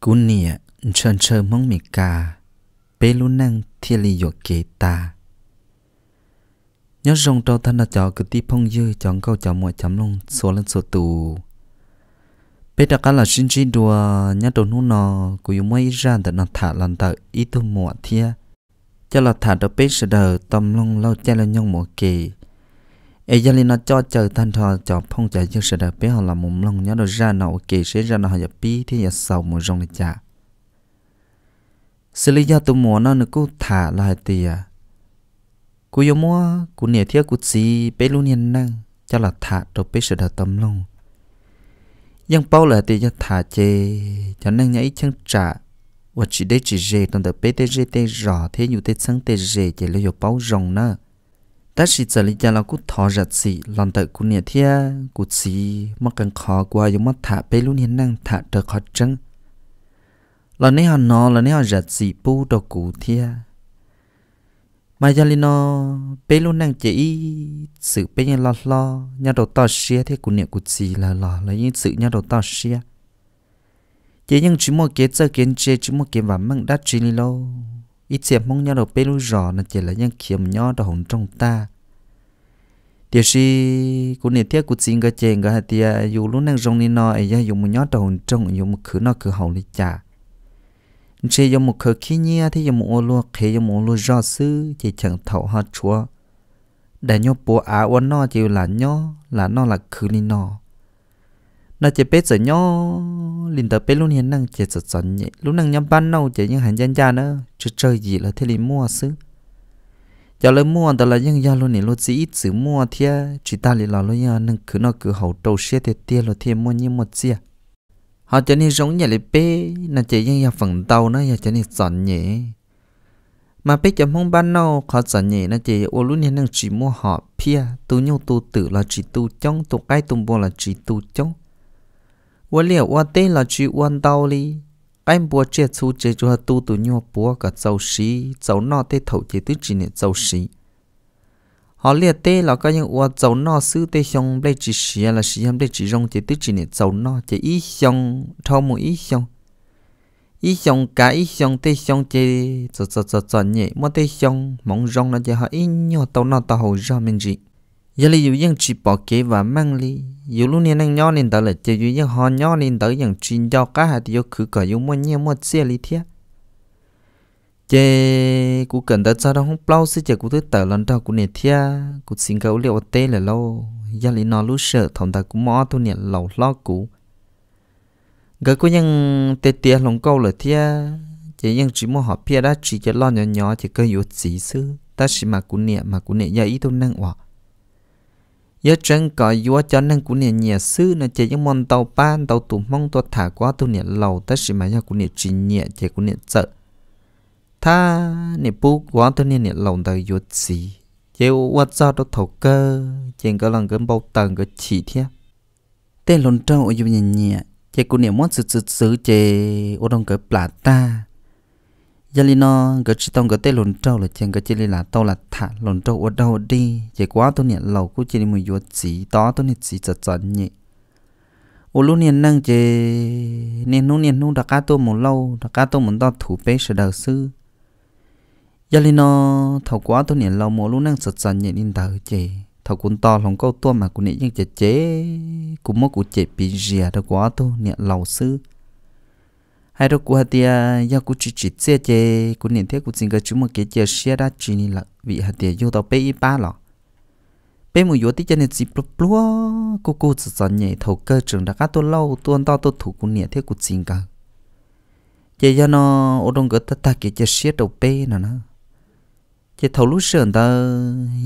cú nịa trơn trơ mong mì cà bê lú năng thiê kê ta nhớ rong trâu thân là cứ tí phong dư chọn câu chọn mọi chấm lông số lên số tù bê đặc là xin chi đùa nhớ đồ nô nò cú yếu mấy ra tận nó thả lần tờ ít tu mọ thiê cho là thả đồ bê sờ đờ tâm lông lâu chai là nhông mọ kì ai giờ lên nó cho chờ tan thọ cho phong chạy chưa sợ đẹp biết họ là một lòng nhớ được ra nào kể sẽ ra nào họ nhập bi thì giờ sầu một rong này chả xử lý giao tụ mùa nó nó cứ thả lại tiền cú yêu mua cú nhẹ thiết cú gì bé luôn nhận năng cho là thả rồi bé sợ đẹp tâm lòng nhưng bao là thì cho thả chê cho năng nhảy chân trả và chỉ để chỉ dê toàn tập bé tê dê tê rõ thế như tê sáng tê dê chỉ lấy bao rong nữa ta chỉ giờ lý do là cú thọ giật gì lần tới cú nhẹ thia cú chỉ mất cần khó qua giống mắt thả bê luôn hiện năng thả được khó chân lần này họ nó lần này họ giật gì bu đồ cú thia mà giờ lý nó bê luôn năng chỉ sự bê nhà lo lo nhà đầu to xia thế cú nhẹ cú chỉ là lo là những sự nhà đầu to xia chỉ những chỉ một cái chơi kiến chế chỉ một cái ván măng đắt chỉ lý lâu ít xem mong nhau đầu bê lu rõ là chỉ là những kiếm nhau đầu hồng trong ta tiếc gì cũng nè tiếc cũng xin cái chuyện cái hạt tiếc dù lúc năng rong đi nó ấy dùng một nhau đầu hồng trong dùng một khứ nó khứ hậu lý trả chỉ dùng một khứ khí nhia thì dùng một ô lúa khí dùng một ô lúa rõ sư chỉ chẳng thấu hết chúa để nhau bố á ôn nó chỉ là nhau là nó là khứ đi nó nó chỉ biết rồi nhó liền tới biết luôn hiện năng chỉ sợ sợ nhẹ lúc năng nhắm ban nâu chỉ những hành gian gian nữa chứ chơi gì là thế liền mua xứ giờ lấy mua đó là những gia luôn này luôn chỉ ít sự mua thia chỉ ta liền là luôn nhà năng cứ nó cứ hậu đầu xe thì tia là thêm mua như một chia họ cho nên giống nhà lấy bé là chỉ những nhà phần tàu nó giờ cho nên sợ nhẹ mà biết chấm không ban nâu khó sợ nhẹ nó chỉ ô lúc này năng chỉ mua họ pia tu nhau tu tử là chỉ tu chống tu cái tu bò là chỉ tu chống 我了我得了去问道理。anh bố chế chú chế cho tu tu nhau bố cả dầu xí dầu nọ tê thầu chế tứ chỉ nè dầu xí họ liệt tê là cái những ua dầu nọ sư tê xong đây chỉ xí là xí hâm đây chỉ rong chế tứ chỉ nè dầu xong thâu một xong ý xong cả ý xong tê xong chế giờ giờ giờ giờ nhẹ mua tê xong mong rong là chế họ ý nhau tàu nọ tàu hầu ra gì giờ là dù dân chỉ bỏ kế và mang li dù lúc này năng nhó nên tới là chỉ dù dân họ nhó nên tới dân chỉ do cá hạt thì do cứ cởi dù mua nhiều mua xe li thiệt chế cũng cần tới sao đó không bao giờ chế cũng tới tới lần đầu cũng này thiệt cũng xin cầu liệu tê là lâu giờ là nó lúc sợ thằng ta cũng mò thu nè lâu lo cũ, gỡ cũng nhân tê tê lòng câu là thiệt chế nhân chỉ mua họ pia đã chỉ cho lo nhỏ nhỏ chỉ cơ yếu chỉ sư ta chỉ mà cũng nè mà cũng nè giờ ít thôi năng hoặc giờ chân có vua cho nên cũng nè nhẹ sư nó chỉ những món tàu ban tàu tủ mong tàu thả quá tàu nè lâu ta chỉ mà nhà cũng nè chỉ nhẹ chỉ cũng nè sợ tha nè bu quá tàu nè nè lâu tàu vua gì chỉ qua cho tàu thầu cơ chỉ có lần cái bao tầng cái chỉ thế tên lồn trâu ở vua nhẹ nhẹ chỉ cũng nè món sự sự sự chỉ ở trong cái plata giờ li nó cái chỉ tông cái tê lồn trâu là chèn cái chỉ li là tao là thả lồn trâu ở đâu đi chỉ quá tôi niệm lầu cũng chỉ đi mùi vua chỉ đó tôi niệm chỉ chật chật nhỉ ô lúc niệm năng chế niệm lúc niệm lúc đã cá tôi một lâu đã cá tôi muốn đo thủ bế sự đầu sư giờ li nó thầu quá tôi niệm lầu một lúc năng chật chật nhỉ nên thở chế thầu cũng to lòng câu tôi mà cũng niệm nhưng chế chế cũng mất cũng chế bị rìa đó quá tôi niệm lầu sư hai đứa cụ hạt tiền, do cụ chỉ chỉ xe chè cụ niệm thế cụ xin cơ chú một cái chè xe đã chỉ ni là vị hạt tiền vô tàu bé ba lọ bé một yếu tí cho nên chỉ plú plú cụ cụ chỉ dọn nhảy thầu cơ trường đã cá tôi lâu tôi to tôi thủ cụ niệm thế cụ xin cơ, chè do nó ô đông gỡ tất cả cái chè xe đầu bé nè nè chè thầu lúc sườn ta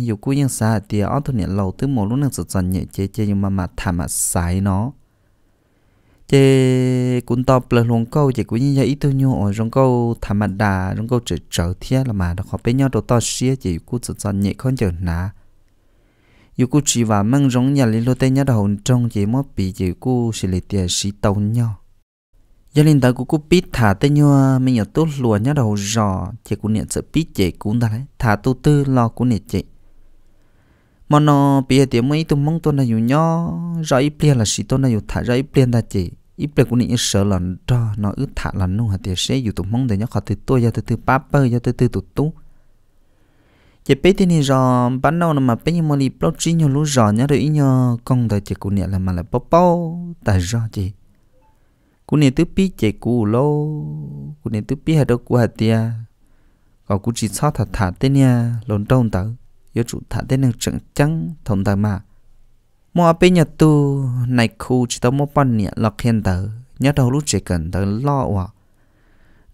dù cụ nhân xa tiền ở tôi niệm lâu tới một lúc năng dọn nhảy chè chè nhưng mà mà thả mà sai nó chế cũng to bờ luôn câu chỉ cũng như vậy tôi nhổ trong câu thảm mặt đà trong câu trở trở thế là mà nó khó bên nhau đồ to xía chỉ cũng sợ sợ nhẹ không chờ nà dù cũng chỉ và mang giống nhà lên lô tê nhá đầu trong chỉ mất bị chỉ cũng sẽ lý tiền sĩ tàu nhau gia đình ta cũng cũng biết thả tê nhau mình nhớ tốt luôn nhá đầu rò chỉ cũng nhận sự biết chỉ cũng ta đấy thả tu tư lo cũng nhẹ chỉ mà nó bây giờ thì mấy tôi mong tôi là dù nhau rồi ít là xí tôi là dù thả rồi ít là chị ít bề cũng nghĩ sợ lần cho nó ướt thả lần nung hạt tiền sẽ dù tụi mong để nhớ khó từ tôi giờ từ từ ba bơ giờ từ từ tụt tú chỉ biết thế này rồi bán đâu mà biết như mà lúc bao trí nhiều lúc rồi nhớ được nhớ con đời chỉ cũng nghĩ là mà là bao bao tại do chị cũng nghĩ tứ biết chỉ cũ lâu cũng nghĩ tứ biết hạt đâu của hạt tiền còn cũng chỉ sao thật thả thế nha lồn đông tới yếu chủ thả thế này chẳng trắng thông tài mà mua bé nhà tu này khu chỉ tao mua bắn nhẹ lọc hiện tờ nhớ đầu lúc chỉ cần tớ lo à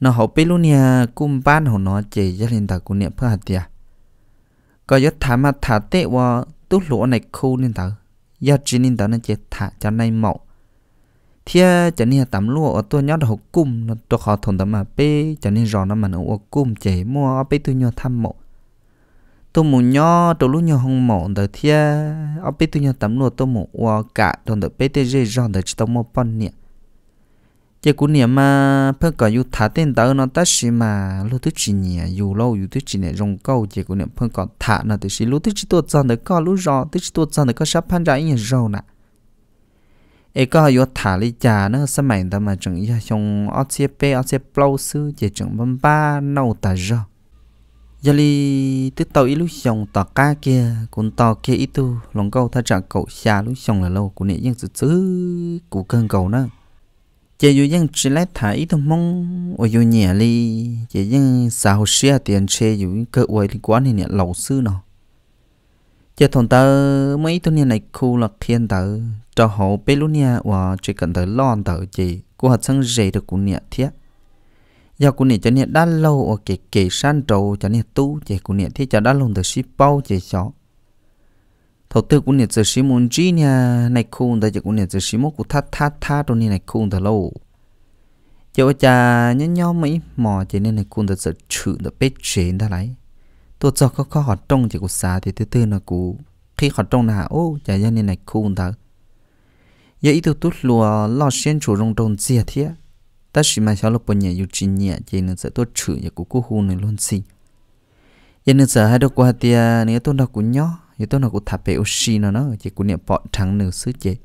nó hậu bé lúc nè cung bán hậu nó chỉ gia đình tờ cũng niệm phơi hạt tiệt có gió thả mà thả tệ và tú lúa này khu nên tờ do chỉ nên tờ nên chỉ thả cho này mậu thế cho nên tắm lúa ở tôi nhớ đầu cung nó tôi khó thôn tắm mà bê, cho nên rò nó mà nó cung chỉ mua bé tôi nhớ thăm mậu tôi muốn nhỏ tôi lúc nhỏ không mỏ đời thia ở bên tôi nhỏ tấm nua tôi muốn qua cả đồng đời bên tôi dễ dàng đời chỉ tôi mua bận nhỉ chỉ cũng niệm mà phải có yêu thả tiền tớ nó tất gì mà lúc thứ chỉ nhỉ yêu lâu yêu thứ chỉ nhỉ rong câu chỉ cũng niệm phải có thả nó thứ chỉ lúc thứ chỉ tôi chọn đời có lúc rõ thứ chỉ tôi chọn đời có sắp phan ra yên rồi nè ấy có yêu thả lý trà nó sao mày ta mà chẳng yêu trong ở chế pe ở chế plau sư chỉ chẳng bấm ba nâu ta rồi giờ li tức tàu ít lúc xong tàu cá kia còn tàu kia ít tu lòng câu thay trả cầu xa lúc xong là lâu của nệ dân sự sứ của cơn cầu nữa chỉ dù dân chỉ lấy thả ít thông mong ở dù nhẹ li chỉ dân xã hội xe tiền xe dù cơ hội thì quá nên lầu sư nó chỉ thằng ta mấy tuần này này khu là thiên tử cho họ bé lúc nha và chỉ cần tới lo tới chỉ cô học sinh dễ được của nhẹ thiết giờ cụ nè cho nè đã lâu ở kể kể san trầu cho nè tu chỉ cụ nè thì cho đã lâu từ ship bao chỉ cho thầu tư cụ nè từ ship muốn chi nè này khôn tại chỉ cụ nè từ ship muốn cụ thắt thắt thắt rồi nè này khôn từ lâu cho cha nhớ nhau mấy mò chỉ nên này khôn từ sự chữ từ bế chế ta lấy tôi cho có có họ trong chỉ cụ xa thì từ từ là cụ khi họ trong là ô chả ra nên này khôn thật giờ ý tôi tốt lùa lo xuyên chủ rong rong chia thế ta chỉ mà cháu lúc bọn nhà yêu chỉ nhẹ chỉ nó sẽ tôi chửi nhà của cô hù này luôn xì. giờ nó giờ hai đứa qua tia nếu tôi nào cũng nhỏ, nếu tôi nào cũng thà bé oxy nó nó chỉ cũng niệm bỏ thằng nửa sứ chị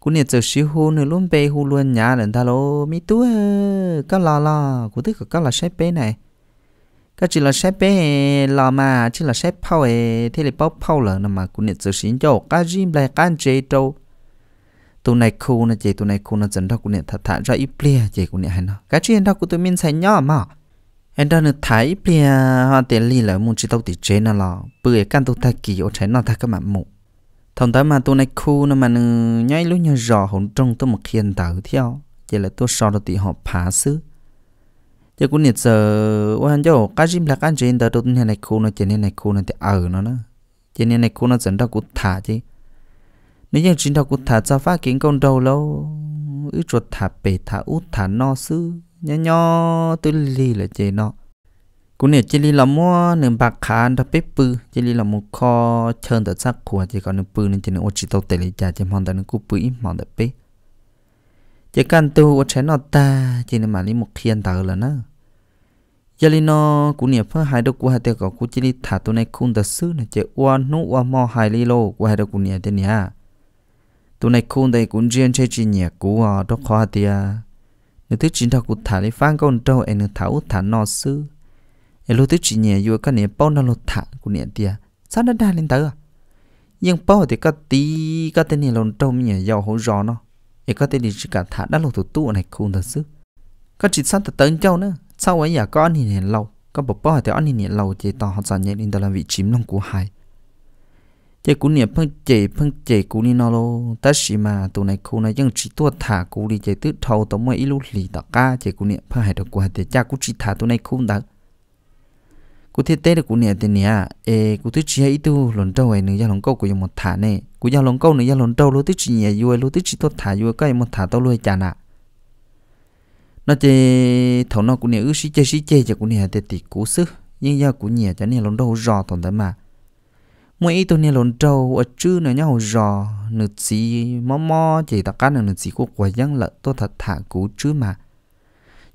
cũng niệm giờ xíu hù nữa luôn bé hù luôn nhà lần ta lô mi tú cá lò lò của tức cá là sếp bé này các chỉ là sếp bé lò mà chỉ là sếp phao ấy thế là bao phao là mà cũng niệm giờ xíu cho cá gì lại cá chế đâu tu này khu nó chỉ tu này khu nó dẫn đâu cũng niệm thà thà ra ít plia chỉ cũng niệm hay nó cái chuyện đâu của tôi mình sai nhỏ mà em đó nó thấy plia họ tiền li là muốn chỉ tao thì chế nó lò bữa căn tu thay kỳ ở trái nó thay các mặt mụ thông tới mà tu này khu nó mà nhảy lúc nhau rò hồn trong tôi một khiên tử theo chỉ là tôi so rồi thì họ phá xứ giờ cũng niệm giờ quan cho cái gì là cái gì đó tôi này khu nó chỉ này khu nó thì ở nó nó chỉ này khu nó dẫn đâu cũng thả chứ nếu như chính đầu cũng thả ra phát kiến con đầu lâu ít chuột thả bể thả út thả no sư nho nho tôi lì là chế nó cũng nè chỉ lì là mua nè bạc khá đã bếp bự chỉ lì là một kho chơn tờ sắc của chỉ còn nè bự nên chỉ nên ô chỉ tàu tệ lì chả chỉ mòn tờ nè cú bự ít mòn tờ bếp chỉ cần tu ô chế nó ta chỉ nên mà lì một khiên tờ là nó giờ lì nó cũng nè phơ hai đứa của hai tờ cậu cú chỉ lì thả tôi này khung tờ sư nè chỉ oan nụ oan mò hai lì lô của hai đứa cú nè thế nè tu này khôn đây cũng riêng chơi chỉ nhẹ cũ à đó khoa tia nếu thứ chính thật của thả đi phang con trâu em thảo thả nọ sư em lúc thứ chỉ nhẹ vừa cái này bao nó lột thả của nhẹ tia sao nó đang lên tới à nhưng bao thì cái tí cái tên này lột trâu mình nhẹ giàu hổ gió nó em cái tên này chỉ cả thả đã lột thủ tu này khôn thật sư cái chỉ sát thật tới châu nữa sau ấy nhà con thì hẹn lâu có bộ bao thì anh thì hẹn lâu chỉ tao họ dọn nhẹ lên tới làm vị chìm lòng của hai chế cú niệm phân chế phân chế cú ni nó lo ta chỉ mà tụ này cú này chẳng chỉ tua thả cú đi chế tứ thâu tao mới ilu lì tao ca chế cú niệm phân hệ được của hệ cha cú chỉ thả tụ này không đã cú thiết tế được cú niệm tiền nhá ê cú tứ chỉ hay tu lon trâu ấy nữa gia lon câu của một thả nè cú gia lồng câu nữa gia lồng trâu lối tứ chỉ nhẹ vui lối tứ chỉ tua thả vui cái một thả tao lôi chả nà nó chế thầu nó cú niệm ước sĩ chế sĩ chế chế cú niệm hệ tiền tỷ cú sức nhưng gia cú niệm chả niệm lồng trâu rò tồn tại mà mỗi ít tôi nè lộn trâu ở chư nữa nhau rò nửa chỉ mò mò chỉ tất cả nửa chỉ của quả dân lợ tôi thật thả cú chứ mà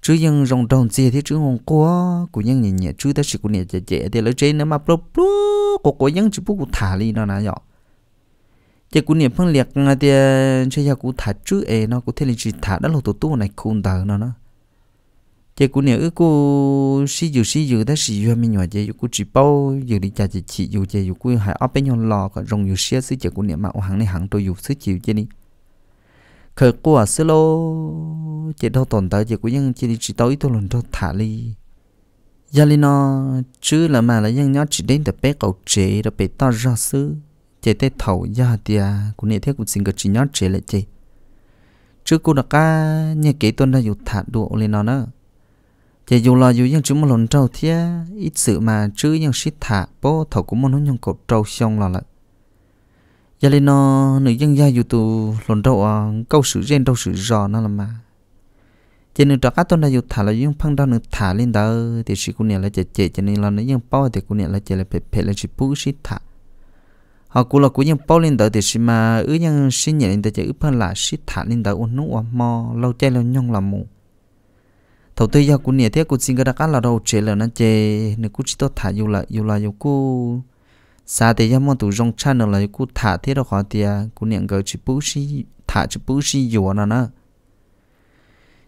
chứ dân rồng tròn gì thì chứ không có của dân nhẹ nhẹ chứ ta chỉ của nhẹ chạy chạy thì lấy trên nữa mà bro bro của của dân chỉ bút thả đi nó nè nhọ chỉ của nhẹ phân liệt à, thì chơi nhau của thả chứ ê nó của thế là chỉ thả đó là tổ tu này khôn đời nó nó chế cú nếu cô sử dụng sử dụng ta sử dụng mình nhỏ chế cô chỉ bao dùng đi chả chỉ chỉ dùng chế cô hay áp bên nhau lò còn dùng dùng xe sử chế cú nếu mà hàng này hàng tôi dùng sử chịu chế đi khởi cú à xí lô chế đâu tồn tại chế cú nhưng chế đi chỉ tối tôi thôi lần thả đi giờ lên nó chứ là mà là nhưng nhớ chỉ đến tập bé cậu chế tập bé to ra xứ chế tết thầu giờ thì cú nếu thế cú xin cái chỉ nhớ chế lại chế trước cô đã ca nhà kế tuần đã dùng thả đồ lên nó nữa chỉ dù là dù những chúng một lần trâu thia ít sự mà chứ những shit thả bố thầu cũng muốn nói những cột trâu xong là lại giờ lên nó nữ dân gia dù tụ lần trâu à câu sự riêng trâu sự rò nó là mà chỉ nữ trò cá tôn là dù thả là những phân đau nữ thả lên đó thì sự cũng nhẹ là chè chè cho nên là nữ dân bao thì cũng nhẹ là chè là phải phải là chỉ bú shit thả họ cũng là cũng những bao lên đó thì sự mà ứ những sinh nhẹ lên đó chỉ ứ phân là shit thả lên đó uống nước uống mò lâu chơi lâu nhông là mù thầu tư do cũng nhẹ thế cũng xin cái đặc là đâu chế là nó chế nếu cũng chỉ to thả dù là dù là dù cũ xa thì do mong tụ rong cha nữa là cũ thả thế đó khó thì cũng nhẹ gỡ chỉ bút xí thả chỉ bút xí dù nó nữa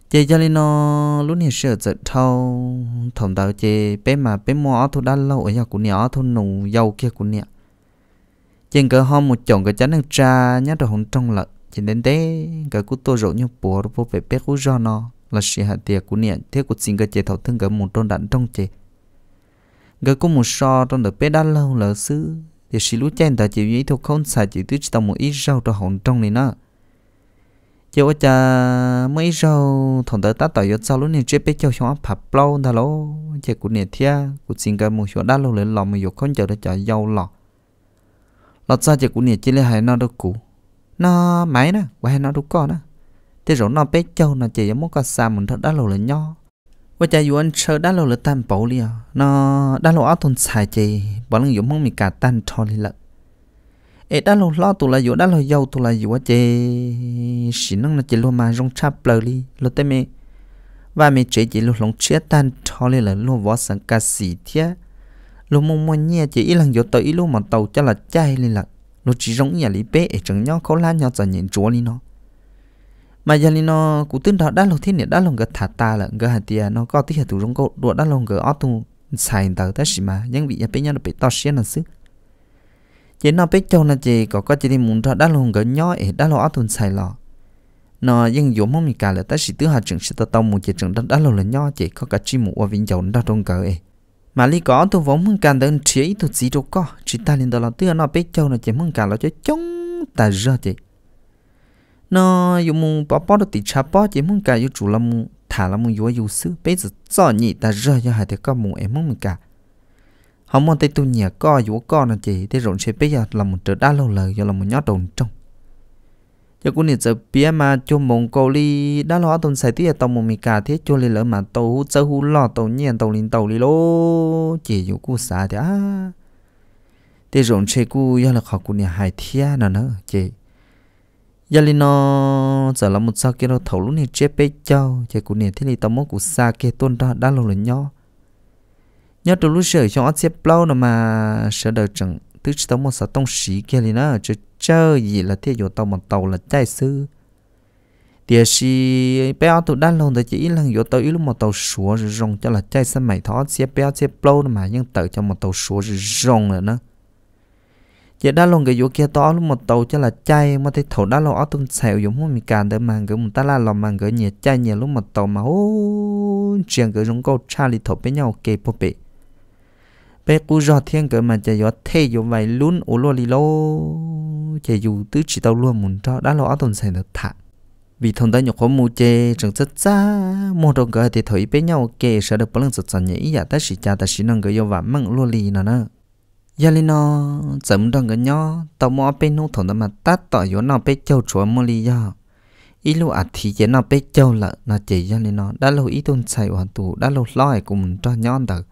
chế cho lên nó lúc này sợ giật thâu thầm tàu chế bé mà bé mò thu đã lâu ở nhà cũng nhẹ thu nụ dâu kia cũng nhẹ trên cỡ hôm một chồng cái chán nước trà nhát rồi hồng trong lợn trên đến thế cái cú tôi rượu như bùa rồi bố về bé cú do nó là sĩ hạ tiệt của niệm thế của xin cái chế thảo thương cái một trong đạn trong chế cái có một so trong đợt bé đã lâu là xứ thì sĩ lú chen ta chỉ ý thuộc không xả chỉ tuyết tầm một ít rau cho hồng trong này nữa chỉ có cha mấy rau thằng ta tạo tỏi yết sau lúc này chế bé cho xóa phá plau ta lố chế của niệm thia của xin cái một số đã lâu lên lòng mà yết không chờ để chờ dâu lọ lọt ra chế của niệm chỉ lấy hai nó đâu cũ nó máy nè quay nó đâu có nè thì rồi nó bé châu nó chỉ muốn có xa mình thật đã lâu là nho và cha dù anh sơ đã lâu là tan bổ liền à. nó đã lâu áo thun xài chị bỏ lần dùng không mình cả tan thò đi lận ê đã lâu lo tụ là dù đã lâu giàu tụ là dù chị xí năng là chị luôn mà rong chắp lờ đi lo tới mẹ và mẹ chị chị luôn lòng chia tan thò đi là luôn võ sẵn cả xì thế luôn mong muốn nhẹ chị ít lần dù tới ít luôn mà tàu cho là chay lên lận luôn chỉ giống nhà lý bé ở chẳng nhau khó lan nhau dần nhận chúa đi nó mà giờ này nó cũng tin đó đã lòng thiên nhiệt đã lòng cái thả ta là cái hạt tiền nó có tí hạt tủ rong câu đùa đã lòng cái ót tu xài tờ tới gì mà nhưng bị nhà bé nhau nó bị to xí nó xứ chỉ nó biết châu là chỉ có có chỉ đi muốn ra đã lòng cái nhỏ ấy đã lòng ót tu xài lọ nó nhưng dù mong mình cả là tới sự tứ hạt trường sẽ tao tông một chỉ trường đã đã lòng là nhỏ chỉ có cả chi mũ và viên dầu đã trong cỡ ấy mà lý có tôi vốn muốn càng đơn chế tôi chỉ đâu có chỉ ta liền đó là tứ nó biết châu là chỉ muốn cả là cho chống ta ra chỉ nó dùng mùng bỏ bỏ được tỷ cha bỏ chỉ muốn cả yêu chủ là mông, thả là mông yêu yêu sư bây giờ cho nhị ta rơi cho hai thế có mùng em mông mình cả họ mong tay tu nhà co yêu co là chỉ thế rộn xe bây giờ là một trở đa lâu lời do là một nhót đồn trong cho cô nhiệt giờ bia mà cho mông cầu đi đã lo tuần xài tiệt tàu mùng mình cả thế cho lên lỡ mà tàu chơi hú lò tàu nhiên tàu lên tàu đi lô chỉ yêu cô xả thì à thế rộn xe cô do là họ cô nhà hai thiên nữa nữa chỉ. Yalino giờ là một sao kia nó thấu lúc này chế bê châu chạy cụ này thế này tao muốn cụ xa kia tôn ra đã lâu rồi nhau nhớ từ lúc sửa cho anh xếp lâu nữa mà sửa đời chẳng tức tao muốn sao tông sĩ kia thì nó chơi chơi gì là thế rồi tao một tàu là chạy sư thì si bé tụ đã lồng thì chỉ là rồi tàu ít lúc một tàu sủa rồi rong cho là chạy xe mày thoát xếp bé xếp lâu nữa mà nhưng tự cho một tàu sủa rồi rong rồi nữa vậy đó luôn cái vụ kia to lúc một tàu cho là chay mà thấy thầu đó lo ở tung sẹo giống một mình cần để màng cái một ta là làm màng cái nhiệt chay nhiệt lúc một tàu mà ô chuyện cái giống câu cha li thầu với nhau kề bộ bệ bé cú giò thiên cái mà chạy gió thế dù vậy luôn ô lô li lô chạy dù tứ chỉ tàu luôn muốn cho đã lo ở tung sẹo được thả vì thằng ta nhục có mua chê chẳng chất xa mua trong cái thì thổi với nhau kề sợ được bao lần sạch sạch nhỉ giờ ta chỉ cha ta chỉ năng cái yêu và măng lô lì nè nè giờ lên nó chấm đồng cái nhó tao mua bên nông thôn đó mà tát tỏi vô nó bên châu chúa mua lý do ý lúc à thì chế nó bên châu là nó chỉ giờ lên nó đã lâu ít tôn xài hoàn tù đã lâu loi cùng cho nhon được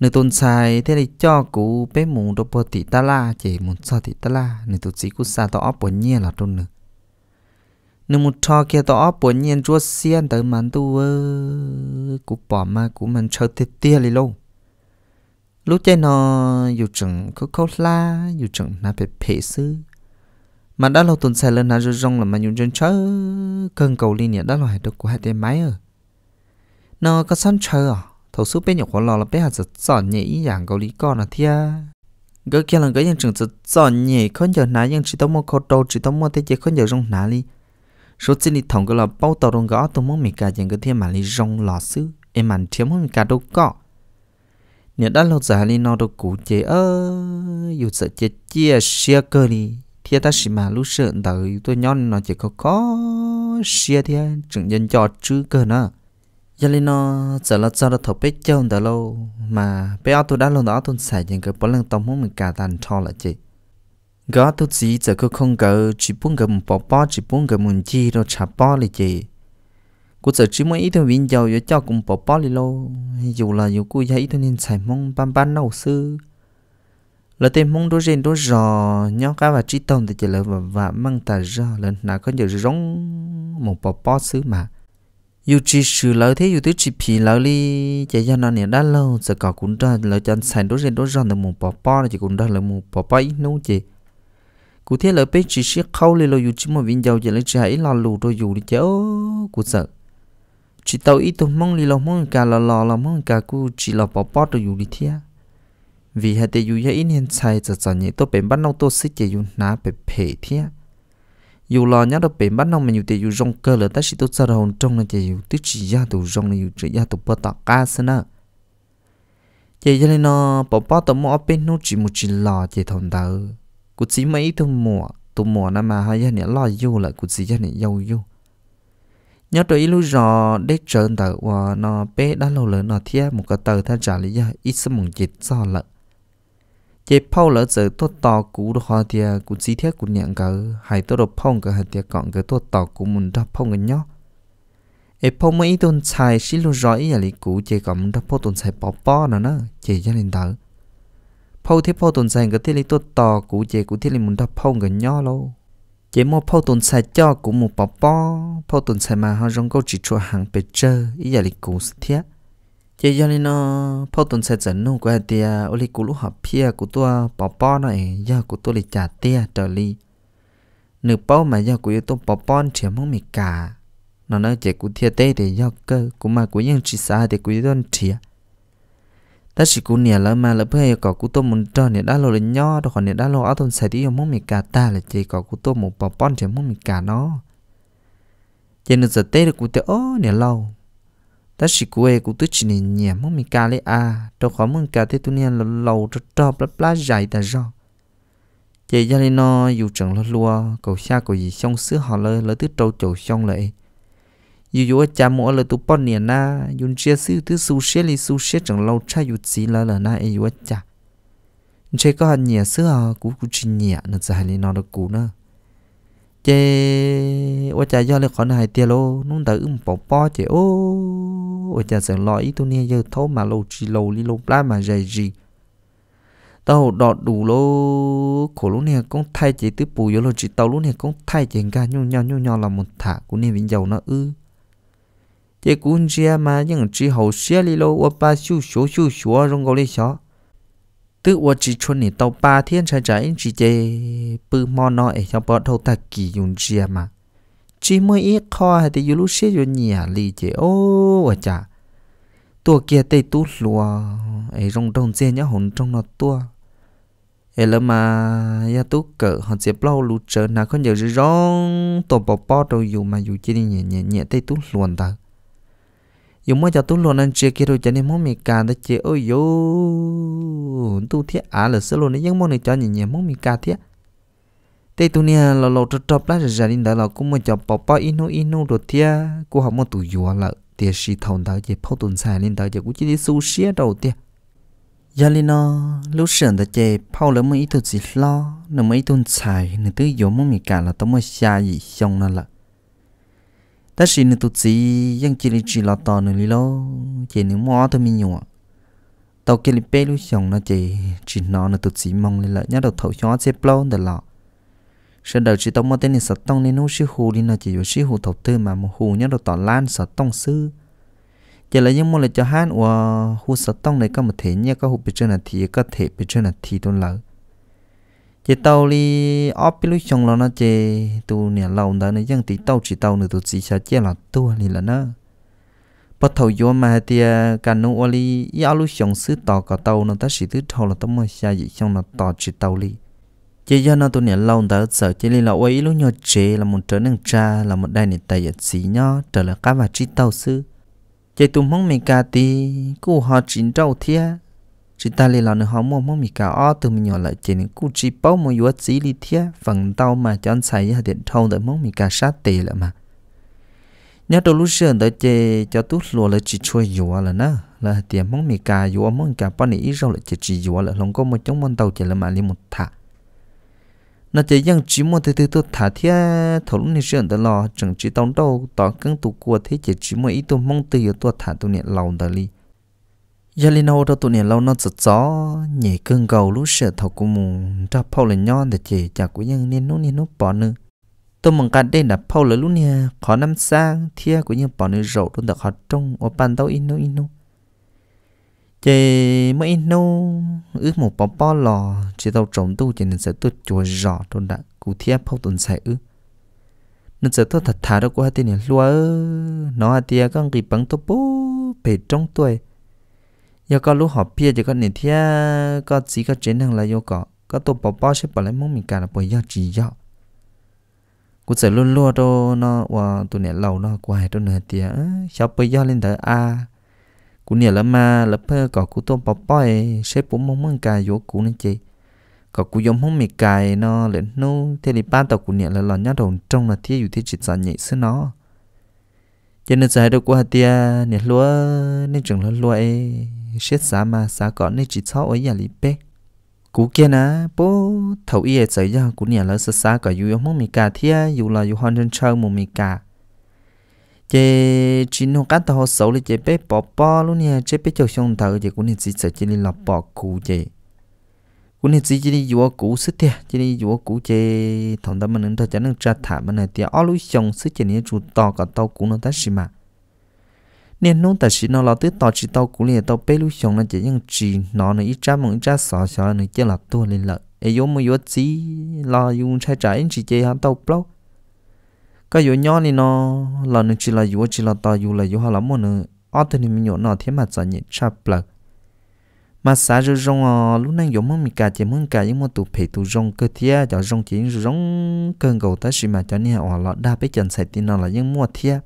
nếu tôn xài thế thì cho cú bé mù đồ bò tị ta la chỉ muốn cho tị ta la nếu tụt sĩ cú xa tao ấp bốn nhiên là tôn nữa nếu một cho kia tỏ ấp bốn nhiên chúa xiên tới mắn tu ơ cú bỏ mà cú mình chơi tiệt tiệt đi lâu lúc chơi nó dù chừng có câu la dù chừng na bị phê sư mà đã lâu tuần xài lên na rồi rong là mà dùng chân chớ cơn cầu liên nhỉ đã là hạt được của hai tên máy à nó có sẵn chờ à thầu số bên nhậu khó lò là bé hạt giật giòn nhẹ ý dạng cầu lý con là thia gỡ kia là gỡ những trường giật giòn nhẹ không giờ ná nhưng chỉ tao mua khó đâu chỉ tao mua thế chế không giờ rong ná đi số tiền đi thòng cái là bao tàu rong gõ tôi muốn mình cả những cái thiên mà đi rong lò sứ em ăn thiếu thiếm hơn cả đâu có nếu đã lâu dài đi nó đâu cũ chế ơ dù sợ chế chia chia cơ đi thì ta chỉ mà lúc sợ tới tôi nhon nó chỉ có có chia thì chừng nhân cho chứ cơ nữa giờ lên nó giờ là giờ là thầu bé chơi đã lâu mà bé tôi đã lâu đó tôi xài những cái bốn lần tông muốn mình cả đàn cho là chị gõ tôi chỉ giờ cứ không gỡ chỉ muốn gỡ một bó bó chỉ muốn gỡ một chi đâu chả bó là chị cô sợ chỉ muốn ít thôi vinh giàu cho cho cùng bỏ bỏ đi lâu dù là dù cô dạy thôi nên xài mong ban ban nấu sư là tên mong đôi rèn đôi giò nhau cá và trí tông thì chỉ là và và mang tà giò lên nào có nhiều rong một bỏ bỏ xứ mà dù chỉ sự lỡ thế dù thứ chỉ phì lỡ đi chạy ra nó nè đã lâu giờ cỏ cũng ra lỡ chân xài đôi rèn đôi giò thì một bỏ bỏ thì cũng ra là một bỏ bỏ ít nấu chị cụ thế là bé chỉ sẽ khâu lên là dù chỉ một viên dầu chỉ lấy trái là lù rồi dù đi chéo cụ sợ chỉ tàu ít tụi mong li lòng mong cả lò lò lòng mong cả cu chỉ lò bỏ bỏ được dù đi thia vì hai tệ dù ya in hiện sai giờ giờ nhỉ tôi bền bắt nông tôi xích chỉ dù ná bền phê thia dù lò nhá đâu bền bắt nông mình dù tệ dù rong cơ là ta chỉ tôi sợ hồn trong là chỉ dù tức chỉ ya tụ rong là dù chỉ ya tụ bơ tạ cá sơn à chỉ cho nên nó bỏ bỏ tụi mong bên nô chỉ một chỉ lò chỉ thằng đầu cụ chỉ mấy tụi mùa tụi mùa nà mà hai ya nhỉ lò yêu lại cụ chỉ ya nhỉ yêu yêu nhớ tôi lúc giờ để chờ tờ và ờ, nó bé đã lâu lớn nó thia một cái tờ tha trả lý do ít sớm một chết do lợ chế phao lỡ giờ tốt to cũ đồ hoa thì cũ chi thiết cũ nhận cỡ hai tốt đồ phong cỡ hay thia còn cái tốt to cũ muốn đáp phong cái nhó ấy phong mấy tôn xài xí lúc giờ ý là lý cũ chế còn đáp phong tôn xài bỏ bỏ nữa nữa chế cho nên tờ phao thiết phao tôn xài cái thiết lý tốt to cũ chế cũ thiết lý muốn đáp phong cái nhó lâu chỉ mua phô tồn xài cho của một bò bò phô tồn xài mà họ rong câu chỉ chua hàng bề chơi ý giờ lịch cũ thiết chỉ do nên nó phô tồn xài dẫn nung của tia ô lịch cũ lúc họ pia của tôi bò bò này giờ của tôi lịch trả tia trở li nửa bao mà giờ của tôi bò bò chỉ mong mì cả nó nói chỉ của thiết tê để giờ cơ của mà của những chỉ sai để của tôi chỉ ta chỉ cú nè lỡ mà lỡ bây giờ có cú tôm muốn cho nè đã lô lên nhỏ đó còn nè đã lô áo thun xài đi ở mông mì cà ta là chỉ có cú tôm một bò bón chỉ mông mì cà nó chỉ nên giờ tê được cú tê ô nè lâu ta chỉ cú ấy cú tức chỉ nè nhẹ mông mì cà lấy à đó khó mông cà tê tu nè lỡ lâu cho cho bla bla dài ta rồi chỉ gia đình nó dù chẳng lỡ lúa cầu xa cầu gì xong xứ họ lỡ lỡ tức trâu chầu xong lại dù dù cha mua là tu bọn nè na dùng chia sư thứ su chia li su chia chẳng lâu cha dù chỉ là là na ai dù cha chơi có hạt nhẹ sữa à cú cú chỉ nhẹ nó sẽ hay nó được cú nữa chê ô cha do lại còn hai tia lô nung tới um bỏ bỏ chê ô ô cha sẽ lo ý tu nè giờ thấu mà lâu chỉ lâu li lâu lá mà dày gì tao đọt đủ lô khổ lúc nè cũng thay chế tứ bù vô lô chỉ tao lúc nè cũng thay chế cả nhau nhau nhau nhau là một thả của nè vĩnh dầu nó ư thế cũng chia mà những chỉ hậu xia li lô ô ba siêu số siêu số rong gò li xó tức chỉ chôn nỉ tàu ba thiên trái trái chỉ chê bự mò nó ấy cho bọn thâu ta kỳ dùng mà chỉ mới ít kho thì dù lúc xia dù nhà li chê ô ô chà tua kia tây tú lùa ấy rong đông dê nhá nó tua ấy lỡ mà ya tú cỡ họ bao lú chờ nào không giờ rong tổ bò bò đâu dù mà dù chỉ đi nhẹ nhẹ nhẹ tây tú luồn yo mo cho tôi luôn anh che ke ro cho nên mo mình ka da che ôi yo tôi thia à là se luôn, ne yang mo ne cha ni ne mo mi ka thia te tu ne lo lo to top la ja rin da cũng ku cho cha pa pa inu inu ro thia ku ha mo tu yo là, tia shi thon da che phau tun sa rin da che cũng chỉ đi su xía đầu tia ya li nó lúc shen da chơi phau le mới ít tu chi lo ne mo i tun sai ne tu yo mo mi ka là to mới xia yi xong na la ta chỉ nên tụt gì nhưng chỉ là chỉ là tao nữa lo chỉ nên mua thôi mình nhọ tàu kia là bê lúc xong nó chỉ chỉ nó là tụt gì mong lên lại nhớ đầu thầu chó sẽ bao được lọ sau đầu chỉ tao mua tên này sạt tông nên nó sư hù đi nó chỉ vừa sư hù thầu tư mà một hù nhớ đầu tỏ lan sạt tông sư chỉ là những mua lại cho hắn và hù sạt tông này có một thể nhé có hù bị chơi là thì có thể bị chơi là thì tôi lỡ chế tàu li óp biết lúc chồng là nó chế tu nè lâu đó này chẳng tí tàu chỉ tàu nữa tu chỉ sa chế là tu li là na, bắt đầu vô mà thì cái nông ô li ya lúc chồng tàu cả tàu nó ta chỉ thứ thâu là tao mà sa gì chồng là tàu chỉ tàu li chế do nó tu nè lâu đó sợ chế li là quay lúc nhỏ chế là một trở nên cha là một đại nè tài giật xí nhau trở là cá và chỉ tàu sứ chế tu mong mình cả thì cú họ chín trâu thiệt chỉ ta lì là nó họ mua mua mì cả ó từ mình nhỏ lại chỉ những cú chỉ bao mua yếu chỉ lì thia phần tao mà cho anh xài hạt điện thâu để mua mì cả sát tệ lại mà nhớ đầu lúc xưa tới chơi cho tú lùa là chỉ chơi yếu là nè là tiền món mì cả yếu món cả bao này ít rau lại chỉ chỉ yếu là không có một chống món tàu chỉ là mà lì một thả nó chỉ dân chỉ mua từ từ tôi thả thia thầu lúc này xưa tới lò chẳng chỉ tông đâu tỏ cứng tụ cua thế chỉ chỉ mua ít tôi mong từ tôi thả tôi nhẹ lòng tới lì giờ lên hồ đâu tụi này lâu nó sợ gió nhảy cơn cầu lúc sợ thầu của mù cho phao lên nhon để chỉ chả của nhân nên nó nên nó bỏ nữa tôi mong cả đây đã phao lên lúc nè khó năm sang thia của nhân bỏ nữa rậu tôi được họ trong ở bàn tàu in nó in nó chỉ mới in nó ước một bó bó lò chỉ tao trồng tu chỉ nên sẽ tôi chùa rõ tôi đã cụ thia phao tuần sai ước nên sẽ tôi thật thà đâu có hai tên này lúa nó hai tia con kỳ bằng tôi bố về trong tuổi giờ có lúc họ bia thì có nền thia có chỉ có chiến thằng là yêu có có tổ bỏ bỏ sẽ bỏ lấy mông mình cả là bỏ chỉ yêu cú sẽ luôn luôn đó nó và tụi nè lâu nó quay tụi nè tia sao bây giờ lên tới a cú nè là mà là phơ có cú tôm bỏ bỏ ấy sẽ bố mông mông cả vô cú nên chị có cú giống mông mình cài nó lên nô thế thì ba tàu cú nè là lò đầu trong là thiết dù thiết chỉ sợ nhảy xứ nó cho nên giờ đâu qua tia nè lúa nên chừng lúa lúa ấy xét giá mà xả cỏ nên chỉ sáu ở nhà lì bé cú kia nè bố thầu y ấy xảy ra cú nhà lỡ sơ xả cả dù mong mì cà thia dù là dù hoàn chân chơi một mì cà chế chín hôm cắt tàu xấu lên chế bé bỏ bỏ luôn nha chế bé cho xong thầu chế cú nên chỉ sợ chế lên bỏ cú chế cũng nên chỉ đi vô cũ sức thế chỉ đi vô cũ chơi thằng ta mình nên thôi chẳng nên tra thả mình này thì ở lối chồng sức chỉ nên chủ to cả tàu cũ nó ta xí mà nên nông ta xí nó là tới tàu chỉ tàu cũ liền tàu bê lối chồng nó chỉ những chỉ nó nó ít cha mong ít cha sợ sợ chỉ là tua lên lợi ai vô mà vô chỉ là dùng trái trái chỉ chơi hàng tàu plau cái vô nhỏ này nó là nó chỉ là vô chỉ là tàu vô là vô họ lắm mà nó ở thì mình nhổ nó thế mà chẳng nhỉ cha plau mà xả rồi rong à lúc nãy giống mình cả chỉ muốn cả những món tủ phê tủ rong cơ thia cho rong chỉ rong cần cầu ta xí mà cho nên họ lọt đa biết chân sai tin nó là những mua thia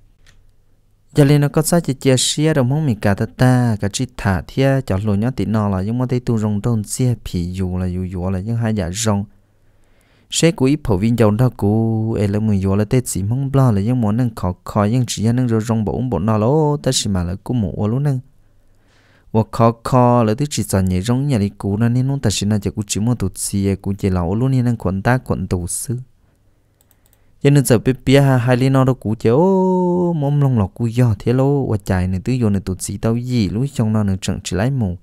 giờ lên nó có sao chỉ chia sẻ đồng mong mình cả ta ta cả chỉ thả thia cho lùi nhớ tin nó là những món tây tủ rong đông xia phì dù là dù dù là những hai giả dạ rong sẽ của ít phổ viên giàu đó của ấy là mình vừa là tết gì mong bla là những món năng khó khó những chỉ những rong bộ bổ nó lỗ ta xí mà là của một luôn nâng 我考考了，都只专业中伢哩古那呢，侬但是那就古只么读书也古只老我 luôn 呢管大管读书。giờ nên giờ biết biết ha hai lên nó đâu cũ chéo mồm lông lọc cũ giò thế và chạy này tứ vô này tụt gì tao gì lúc trong nó nữa chẳng chỉ lái mù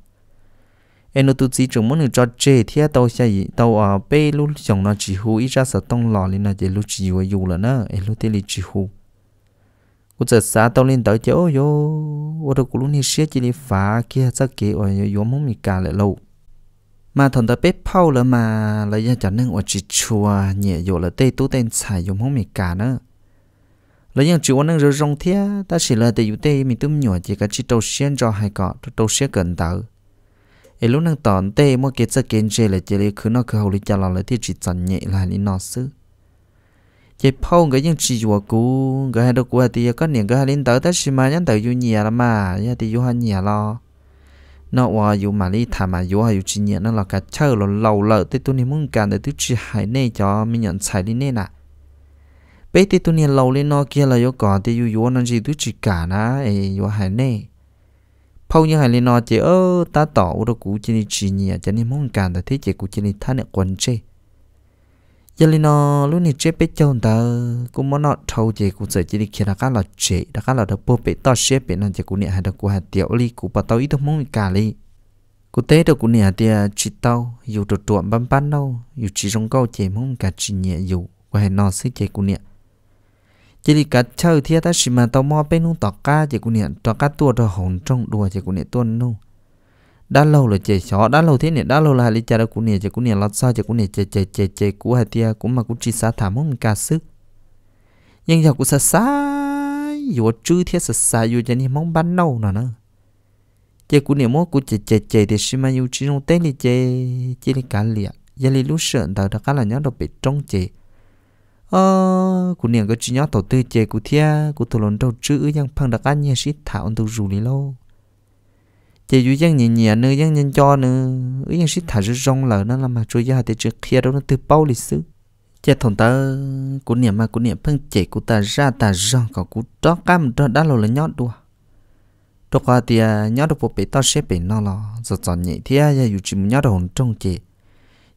em nó tụt gì chẳng muốn nữa cho chê thế tao sẽ gì tao à bê lúc trong nó chỉ hú ít ra sợ tông lò lên là chỉ lúc chỉ vừa dù nó em lúc chỉ hú กูจะสาตองลินต่อเจ้าโยว่าเรากูรู้นี่เสียจีริฟ้าเกี่ยจะเกี่ยวอยู่ยมมีการเลยลูกมาถอนตะเป๊ะเผาแล้วมาเลยยังจะนั่งอจิชัวเนี่ยอยู่ละเต้ตู้เต้นใส่ยมมีการเนอะแล้วยังจิวันนั่งเรือรงเทียแต่สิเลยแต่อยู่เต้มีตุ้มหน่วยจีกันจิโตเชียนจอให้ก่อโตเชียเกินเต๋อไอ้ลูกนั่งตอนเต้เมื่อเกิดจะเกินเจเลยเจเลยคือนักเขาหรือจะเราเลยที่จิตจันเนี่ยลายนี้นอซื้อ chỉ phô người những chỉ chùa cũ người hai đầu cũ thì có niệm người hai linh tới tới xí mà nhân tử du nhà là mà nhà thì du hai nhà lo nó hòa du mà đi thả mà du hai du chỉ nhà nó là cả chơi là lâu lợ thì tôi niệm muốn cả để tôi chỉ hai nè cho mình nhận sai đi nè nè bây thì tôi niệm lâu lên nó kia là do còn thì du du nó chỉ tôi chỉ cả nè ấy du hai nè phâu như hai linh nó chỉ ơ ta tỏ đồ cũ chỉ chỉ nhà cho nên muốn cả để thế chỉ cũ chỉ nên thanh nè quần chơi giờ lên nó lúc này chế biết chồng ta cũng muốn nó thâu chị cũng sợ chỉ đi khi là các là chị đã các là được bố bị to xếp bé nên chị cũng nhận hai được của hạt tiểu ly cũng bảo tao ít đâu muốn cả ly cụ tế được cũng nhận thì chị tao dù được tuộm băm băm đâu dù chỉ trong câu chị muốn cả chị nhẹ dù của hạt nó sẽ chị cũng nhận chỉ đi cả chơi thì ta chỉ mà tao mò bên nó tọt cá chị cũng nhận tọt cá tua rồi hồn trong đùa chị cũng nhận tuôn luôn đã lâu rồi chạy chó đã lâu thế này đã lâu là hai lý cha đã cũng nè chạy cũng nè lót sao chạy cũng nè chạy chạy chạy chạy cũng hai tia cũng mà cũng chỉ xa thả mong cả sức nhưng giờ cũng xa xa dù chữ thiết xa xa dù cho nên mong bán đầu nữa nữa chạy cũng nè mong cũng chạy chạy chạy thì xin mà dù chỉ nông tên đi chạy chạy đi cả liệt giờ đi lúc sợ tao đã cả là nhớ đâu bị trông chạy ờ cũng nè có chỉ nhớ đầu tư chạy cũng thia cũng thua lon đầu chữ nhưng phăng đã cả nhẹ xí thả ông tàu rủ đi lâu chỉ dụ dân nhìn nhẹ nữa dân nhìn cho nữa ứ dân xít thả rư rong lợ nó làm mà trôi ra thì trước kia đâu nó từ bao lịch sử chỉ thằng ta cú niệm mà cú niệm phân chỉ cú ta ra ta rong có cú đó cam đó đã lâu là nhót đua đó qua thì à, nhót được một bể to xếp bể nó lò rồi chọn nhẹ thì giờ à, dụ chỉ nhót được trong chỉ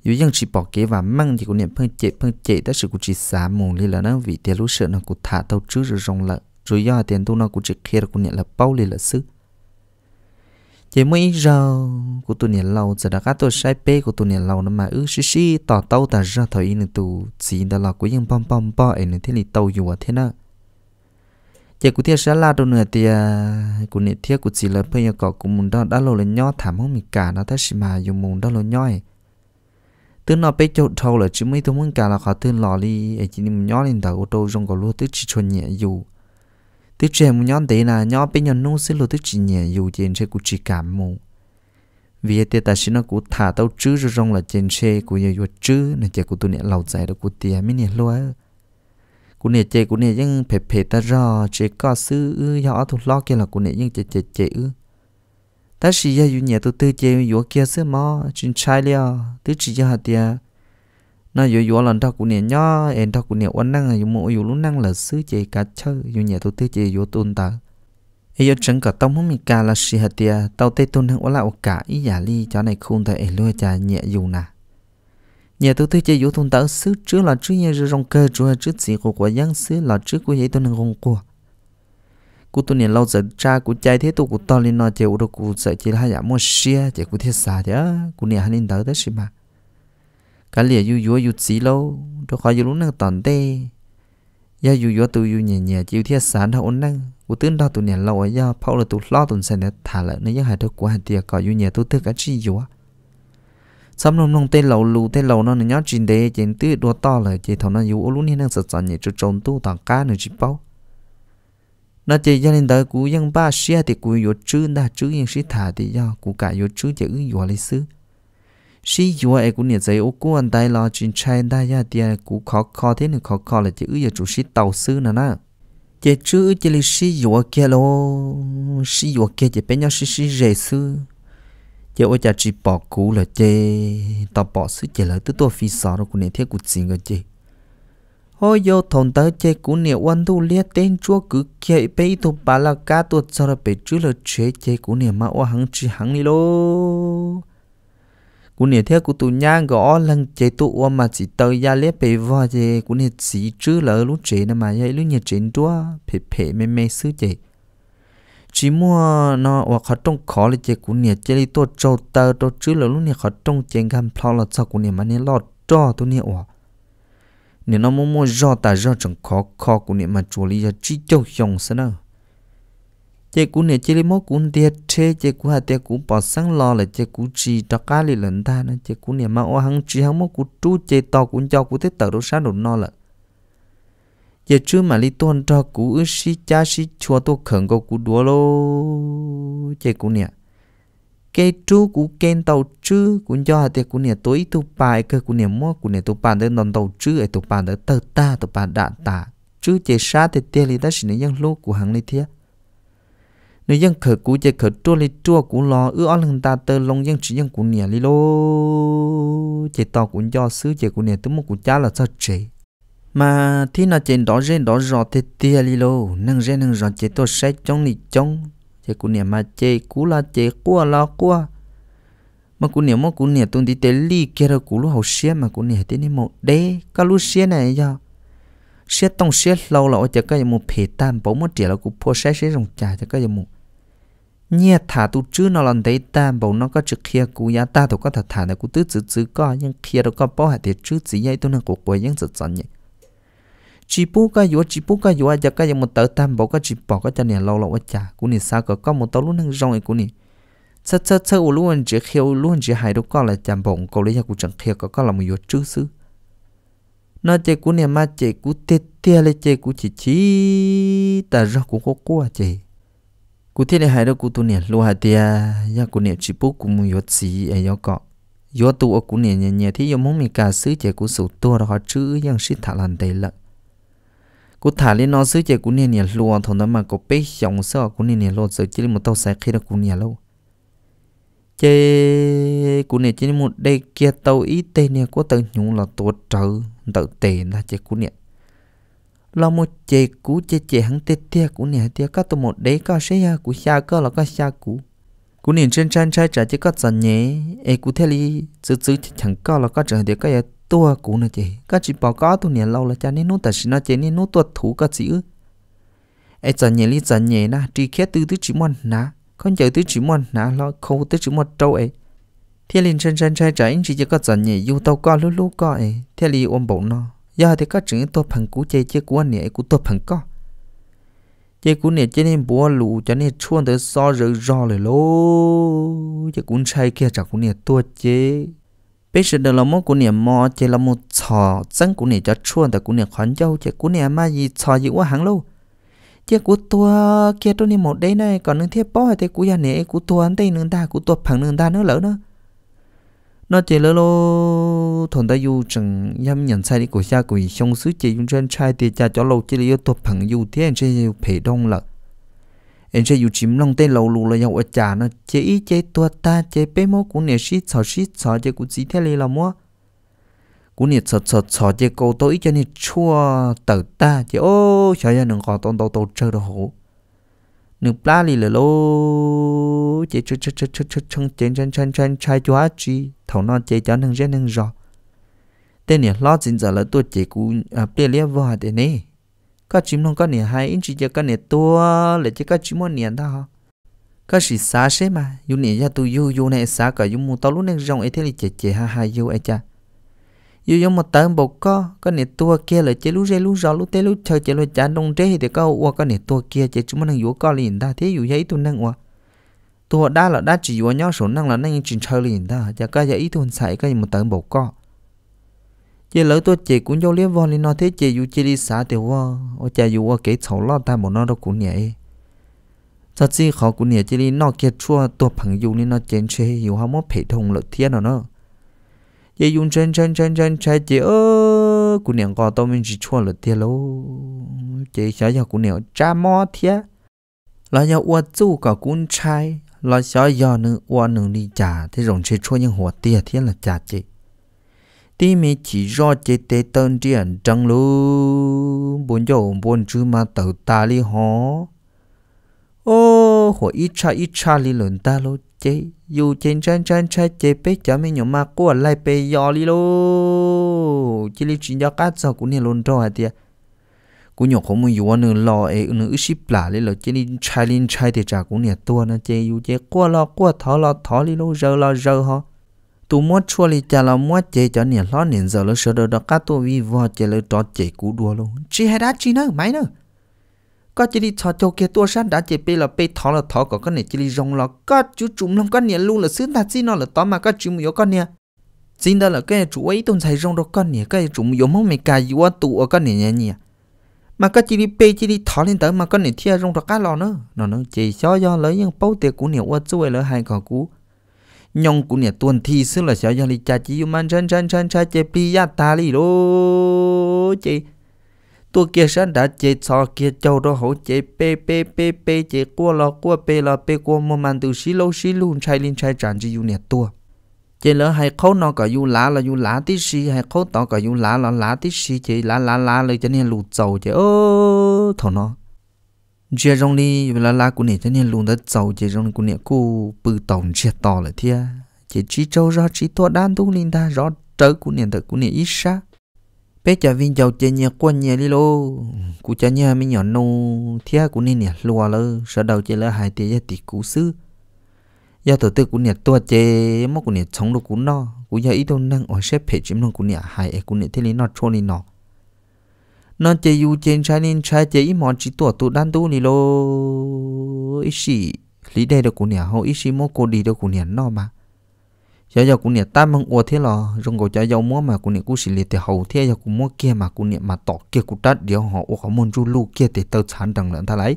dụ dân chỉ bỏ kế và mang thì cú niệm phân chỉ phân chỉ tất sự cú chỉ xả mù li là nó vì tiền lúc sợ nó cú thả tàu trước rồi rong lợ rồi do tiền tu nó cú trước kia cú niệm là bao lịch sử chỉ mới giờ của tôi nhà lâu giờ đã cá tôi sai pe của tôi nhà lâu nó mà ư xí xí tỏ tàu ta ra thời nên tụ chỉ đã là của những bom bom bom ấy nên thế này tàu dù thế nào chỉ của thiệt sẽ là đồ nữa thì của nửa thiệt của chỉ là bây giờ có cũng muốn đó đã lâu lên nhó thảm không mình cả nó thấy xí mà dùng muốn đó lâu nhói tức nó bé chỗ thâu là chỉ mới tôi muốn cả là khó thương lò đi ấy chỉ mình nhó lên tàu ô tô trong có luôn tức chỉ chuẩn nhẹ dù tí trẻ mu nhon tí là nhon bên nhon nung sẽ lột tí chỉ nhẹ dù trên xe của chị cảm mù vì thế ta sẽ nó cũng thả tao chứ rồi rong là trên xe của nhiều vừa chứ nên chạy của tôi nhẹ lâu dài đó của tiền mới nè luôn cụ nè chạy cụ nè nhưng phê phê ta rò chạy có sư ư nhỏ thuộc lo kia là cụ nè nhưng chạy chạy chạy ư ta chỉ ra dù nhẹ tụi tư chạy vừa kia xí mò trên trái liao tí chỉ cho hạt tiền nó yo yo lần thao cũng nè nhó em thao cũng nè uốn năng yo mua yo lúc năng là xứ chế cá chơ yo nhà tôi tê chế yo tôn ta ấy yo chẳng cả tông không mi cá là xì hạt tia tao tê tôn hăng uốn là cả ý giả ly cho này khôn thời em lôi cha nhẹ dù nà nhà tôi tê chế yo tôn ta xứ trước là trước nhà rồi rong cơ rồi trước gì của của giang xứ là trước của vậy tôi năng không qua cú tu nè lâu giờ cha cú chạy thế tu cú to lên nó chơi u đó cú sợ chỉ là giả mua xia chỉ cú thiết xả chứ cú nè hắn lên tới tới xí mà cái lìa yu yu yu xí lâu tôi khỏi yu lúc năng tản tê giờ yu yu tôi yu nhẹ nhẹ chịu thiệt sáng đâu ổn năng u tướng đâu tụi nhẹ lâu ấy ya phao là tụi lo tụi sẽ thả lại nên những hai đứa của hai tiệc có yu nhẹ tôi thức cái chi yu á xong nông nông tê lầu lù tê lầu nó nhớ chín đê chín tư đua to là chị thằng nó yu lúc này năng sạch sạch nhẹ chút trốn tu tàng cá nữa chỉ bao nó chỉ gia đình tới cú dân ba xia thì cú yu chữ đã chữ yên sĩ thả thì ya cú cả yu chữ chỉ ứng yu lịch sử shi yu e cũng nhiệt giấy ô cô anh đây lo chuyện trai đây ya tiền cũng khó khó thế nữa khó khó là chỉ ư giờ chủ sĩ tàu sư nè nè chỉ chữ chỉ là shi yu kia lo shi yu kia chỉ bên nhau shi shi rẻ sư chỉ ô cha chỉ bỏ cũ là chỉ tao bỏ sư chỉ là tự tôi phi sợ rồi cũng nhiệt thế cũng xin cái chỉ hô yo thon tới chế cũ nhiệt quan thu liệt tên chúa cứ kia bây thu bà là cá tuột sau là bị chữ là chế chế cũ nhiệt mà ô hắn chỉ hắn đi lo cú nè theo cú tụ nha gõ lần chế tụ qua mà chỉ tới gia lép bề vò chế cú nè chỉ chữ lỡ lúc chế nè mà dây lúc nhật chế chúa phê phê mê mê sứ chế chỉ mua nó hoặc khó trong khó là chế cú nè chế đi tổ trâu tơ tổ chữ lỡ lúc nè khó trong chế gam plau là sao cú nè mà nè lo cho tụ nè ủa nè nó mua mua do ta do chẳng khó khó cú nè mà chủ lý là chỉ châu hiong sao nào chế cú này chế lấy mốt cú thiệt thế chế cú hà tiệt cú bỏ sang lo là chế cú chỉ cho cá li lần ta nè chế cú này mà ô hăng chi hăng mốt cú chú chế to cú cho cú tết tờ đâu sáng đủ no là chế chứ mà li tuân cho cú ư si cha si chua tô khẩn câu cú đúa lô chế cú này cái chú cú kén tàu chứ cú cho hà tiệt cú này tối tu bài cơ cú này mốt cú này tu bàn đến đòn tàu chứ ấy tu bàn tới tơ ta tu bàn đạn ta chứ chế sát thì tiệt li ta xin nhân lô của hàng li thiết nếu dân khởi cú chơi khởi chua li chua cú lo ư ở lần ta tơ long dân chỉ dân cú nè li lô chơi to cũng do xứ chơi cú nè tấm một cú cha là sao chơi mà thì nó chơi đó rên đó rò thế tia li lô nâng rên nâng rò chơi to sấy chống li chống chơi cú nè mà chơi cú là chơi cua là cua mà cú nè mà cú nè tuần đi tới li kia rồi cú lúc hậu xia mà cú nè thế này một đế các lúc xia này do xia tông xia lâu là ở chơi cái một phê tam bốn một triệu là cú po sấy sấy rồng chả chơi cái một nhẹ thả tu chứ nó lần đấy ta bảo nó có chữ kia cú ya ta tôi có thật thả này cú tứ chữ chữ có nhưng kia đâu có bảo hạt thì chữ chỉ vậy tôi năng cố quay nhưng sự chọn nhỉ chỉ bố cái gì chỉ bố cái gì giờ cái gì một tờ tam bảo cái chỉ bỏ cái chân này lâu lâu quá chả cú này sao có có một tờ luôn năng rong ấy cú này chớ chớ chớ u luôn chỉ kêu luôn chỉ hai đâu có là chạm bổng cầu lấy ra cú chẳng kia có có là một yếu chữ sư nó chỉ cú này mà chỉ cú tê tê lấy chỉ cú chỉ chỉ ta rong cú cố cố à chỉ cú thiết hai đó cú tu nè lo hạt tia ya cú nè chỉ bút cú mua yết xí ai e yết cọ yết tu ở cú nè nhẹ nhẹ thì yết muốn mình cả xứ chè cú sụt tu đó họ chữ yang xí thả lần tây lợ cú thả lên nó xứ chè cú nè nhẹ lo thằng đó mà có bé dòng sợ cú nè nhẹ lo sợ chỉ một tàu xe khi đó cú nè lâu chè cú nè chỉ một đây kia tàu ít tây nè có tàu nhung là tàu trợ tàu tệ là chè cú nè lo một chế cú chế chế hắn tê tê cú nè tê các tụ một đấy có sẽ ya cú xa có là có xa cú cú nè chân chân trai trả chỉ có dần nhé ê cú thế li chữ chữ chẳng có là có trở để có ya tua cú nè chế các chỉ bảo có tụ nè lâu là cha nên nút tại nó chế nên nút tuột thủ các chữ ê dần nhé li dần nhé na chỉ khé từ từ chỉ mòn na con chờ từ chỉ mòn na lo khâu từ chỉ mòn trâu ấy thế liền chân chân trai trả anh chỉ chỉ có dần nhé yêu tàu có lú lú có ấy thế li ôm bụng nó giờ thì có chuyện tôi phần cú chơi chơi của anh ấy của tôi phần có chơi của này chơi nên bùa lù cho nên chuông tới so rỡ rò rồi lô chơi cũng say kia chả của này tôi chơi bây giờ là một của này mò chơi là một trò dân của này cho chuông tới của này khoản châu chơi của này mà gì trò gì quá hẳn lâu chơi của tôi kia tôi nên một đây này còn những thiết bó thì của nhà này của tôi anh tây nương ta của tôi phần nương ta nữa lỡ nữa nó chỉ lỡ lo thằng ta yêu chẳng nhâm nhận sai đi của cha của xong sứ chỉ dùng trên trai thì cha cho lâu chỉ là yêu tập phẳng yêu thế anh sẽ yêu phải đông lợ anh sẽ yêu chìm lòng tên lâu lù là nhau ở cha nó chỉ ý chế tua ta chế bé mô của nè sĩ sợ sĩ sợ chế của gì thế này là mua của nè sợ sợ sợ chế câu tôi cho nè chua tử ta chế ô sợ ra đừng có tôn tâu tâu chơi đồ hổ nửa pla lì lờ lô chế cho cho cho cho cho trong chén chén chén chén chai cho á chi thầu nó chế cho nâng rẽ nâng rò tên nè lo chính giờ là tôi chế cú à bê lia vò thế nè các chim non có nè hai inch chỉ các nè tua là chỉ các chim non nè đó các gì xa xế mà dù nè ya tôi yu yu nè xa cả yu mu tao luôn nè rong ấy thế là chế chế ha ha yu ấy cha dù giống một tấm bột có có nè tua kia là chế lú rê lú rò lú té lú chơi chế lú chán đông rê thì có ua có nè tua kia chế chúng mình yếu có liền ta thế dù giấy tôi năng ua tua đa là đa chỉ ua nhỏ số năng là năng chuyện chơi liền ta chả có giờ ý tôi xài gì một tấm bột có chế lỡ tôi chế cũng vô liên vòn liền nó thế chế dù chế đi xả thì ua ô chả dù ua kể xấu lo ta một nó đâu cũng nhảy cho chi khó cũng nhảy chế đi nó kia chua tua phẳng dù nên nó chén chơi dù không mốt phải thùng lợi thiên nào nữa ye yun chen chen chen chen chai chị ơ cụ niệm có tao chua là tiền lô chị xả giờ cụ niệm cha mò thia là giờ uất zu cả cún trai là xả giờ nữ uất đi trả thế rồng chơi chua nhưng หัว tiền thiên là trả chị tí mi chỉ do chế tế tân điện trăng lú bốn dầu bốn chữ mà tàu ta li hó ô hồ ít cha ít cha li lớn ta lô chế dù trên chân chân chân chế bé chả mấy nhỏ mà cô lại bé nhỏ đi lô chỉ lấy chuyện cho cát sao cũng nên luôn rồi thì cũng nhỏ không muốn dùng nữa lo ấy nữa ship là lấy lo chỉ nên chai lên chai thì chả cũng nhà tua nè chế dù chế qua lo qua thọ lo thọ đi lô giờ lo giờ ho tu mua chua li chả lo mua chế cho nhà lo nên giờ lo sợ đó cát tu vi vợ chế lo trót chế cú đua luôn chỉ hay đã chỉ nữa mấy nữa có chỉ đi thọ cho kia tua sát đã chỉ bây là bây thọ là thọ có cái này chỉ đi rong là có chú chúng lòng con nè luôn là xứ ta chỉ nó là tóm mà có chú mày con nè chính đó là cái chú ấy tồn tại rong đó con nè cái chú mày mong mày cài vô tụ ở con nè nhẹ nhẹ mà có chỉ đi bây chỉ đi thọ lên tới mà con nè thia rong đó cá lò nữa nó nó chỉ cho do lấy những bao tiền của nè qua ấy lỡ hai cò cú nhong của nè tuần thi xứ là sẽ do đi cha chỉ yêu man chân chân chân cha bây giờ ta đi đó chị ตัวเกียฉันดาเจซอเกียเจ้าดอหเจเปเปเปเปเจกัวลอกัวเปลอเปกัวมมันตุชิโลชิลุนชัยลินชัยจันจิอยู่เนี่ยตัวเจเลให้เขานอก็อยู่หลาละอยู่หลาที่ชีให้เขาตอก็อยู่หลาละหลาที่ชีเจหลาหลาหลาเลยจะเนี่ยหลุดเจ้าเจเออถอนอเจตรงนี้เวลาลากูเนี่ยจะเนี่ยหลุดเจ้าเจตรงกูเนี่ยกูปืนตองเชียต่อเลยเทียเจจีเจ้าราจีตัวด้านตุลินดาราเจอกูเนี่ยแต่กูเนี่ยอิชา bé chả vinh chào chè nhà quân nhà đi lô cụ chả nhà mấy nhỏ nô thia cụ nên nhà lùa lơ sợ đầu chơi là hai tiền gia tỷ cụ sư gia tổ tư cụ nhà tua chè mó cụ nhà sống được cụ no cụ gia ít đâu năng ở xếp hệ chim nông cụ nhà hai cụ nhà thế lý nó cho nên nó nó chè u chè trái nên trái chè ít món chỉ tua tụ đan tu đi lô ít gì lý đây được cụ nhà hậu ít gì mó cụ đi được cụ nhà no mà giờ giờ cũng nè ta mong ua thế lo trong cổ giờ giờ mua mà cũng nè cũng xử lý thì hậu thế giờ cũng mua kia mà cũng nè mà tỏ kia cũng tát điều họ ua họ muốn chu lu kia thì tớ chán đằng lợn ta lấy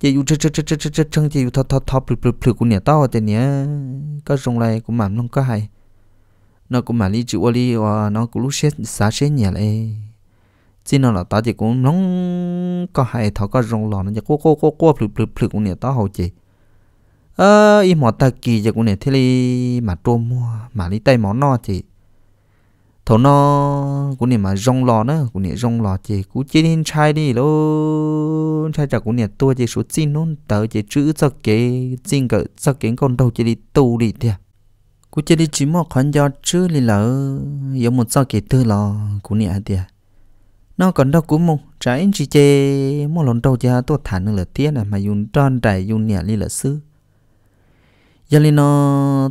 chỉ u chơi chơi chơi chơi chơi chơi chơi chỉ u thọ thọ thọ plự plự plự cũng nè tao thì nè có trong này cũng mặn luôn có hay nó cũng mà lý chịu ua lý nó cũng lúc xét xá xét nhẹ lại chỉ nó là ta chỉ cũng nóng có hay thọ có rong lò nó chỉ cố cố cố cố plự plự plự cũng nè tao hậu chỉ ơ y mỏ ta kỳ giờ cũng này thế li mà trô mua mà đi tay món no thì thổ no cũng này mà rong lò nữa cũng này rong lò thì cũng chỉ nên chai đi lô chai chả cũng này tua chỉ số chín nó tờ chỉ chữ cho kế chín cỡ cho kế con đầu chỉ đi tu đi thì cũng chỉ đi chỉ một khoản do chữ đi một cho kế tư lò cũng này thì nó còn đâu cũng mong trái chỉ chê một lần đầu giờ tôi thả nữa là tiếc là mà dùng tròn trải dùng nhẹ đi là xứ giờ lên nó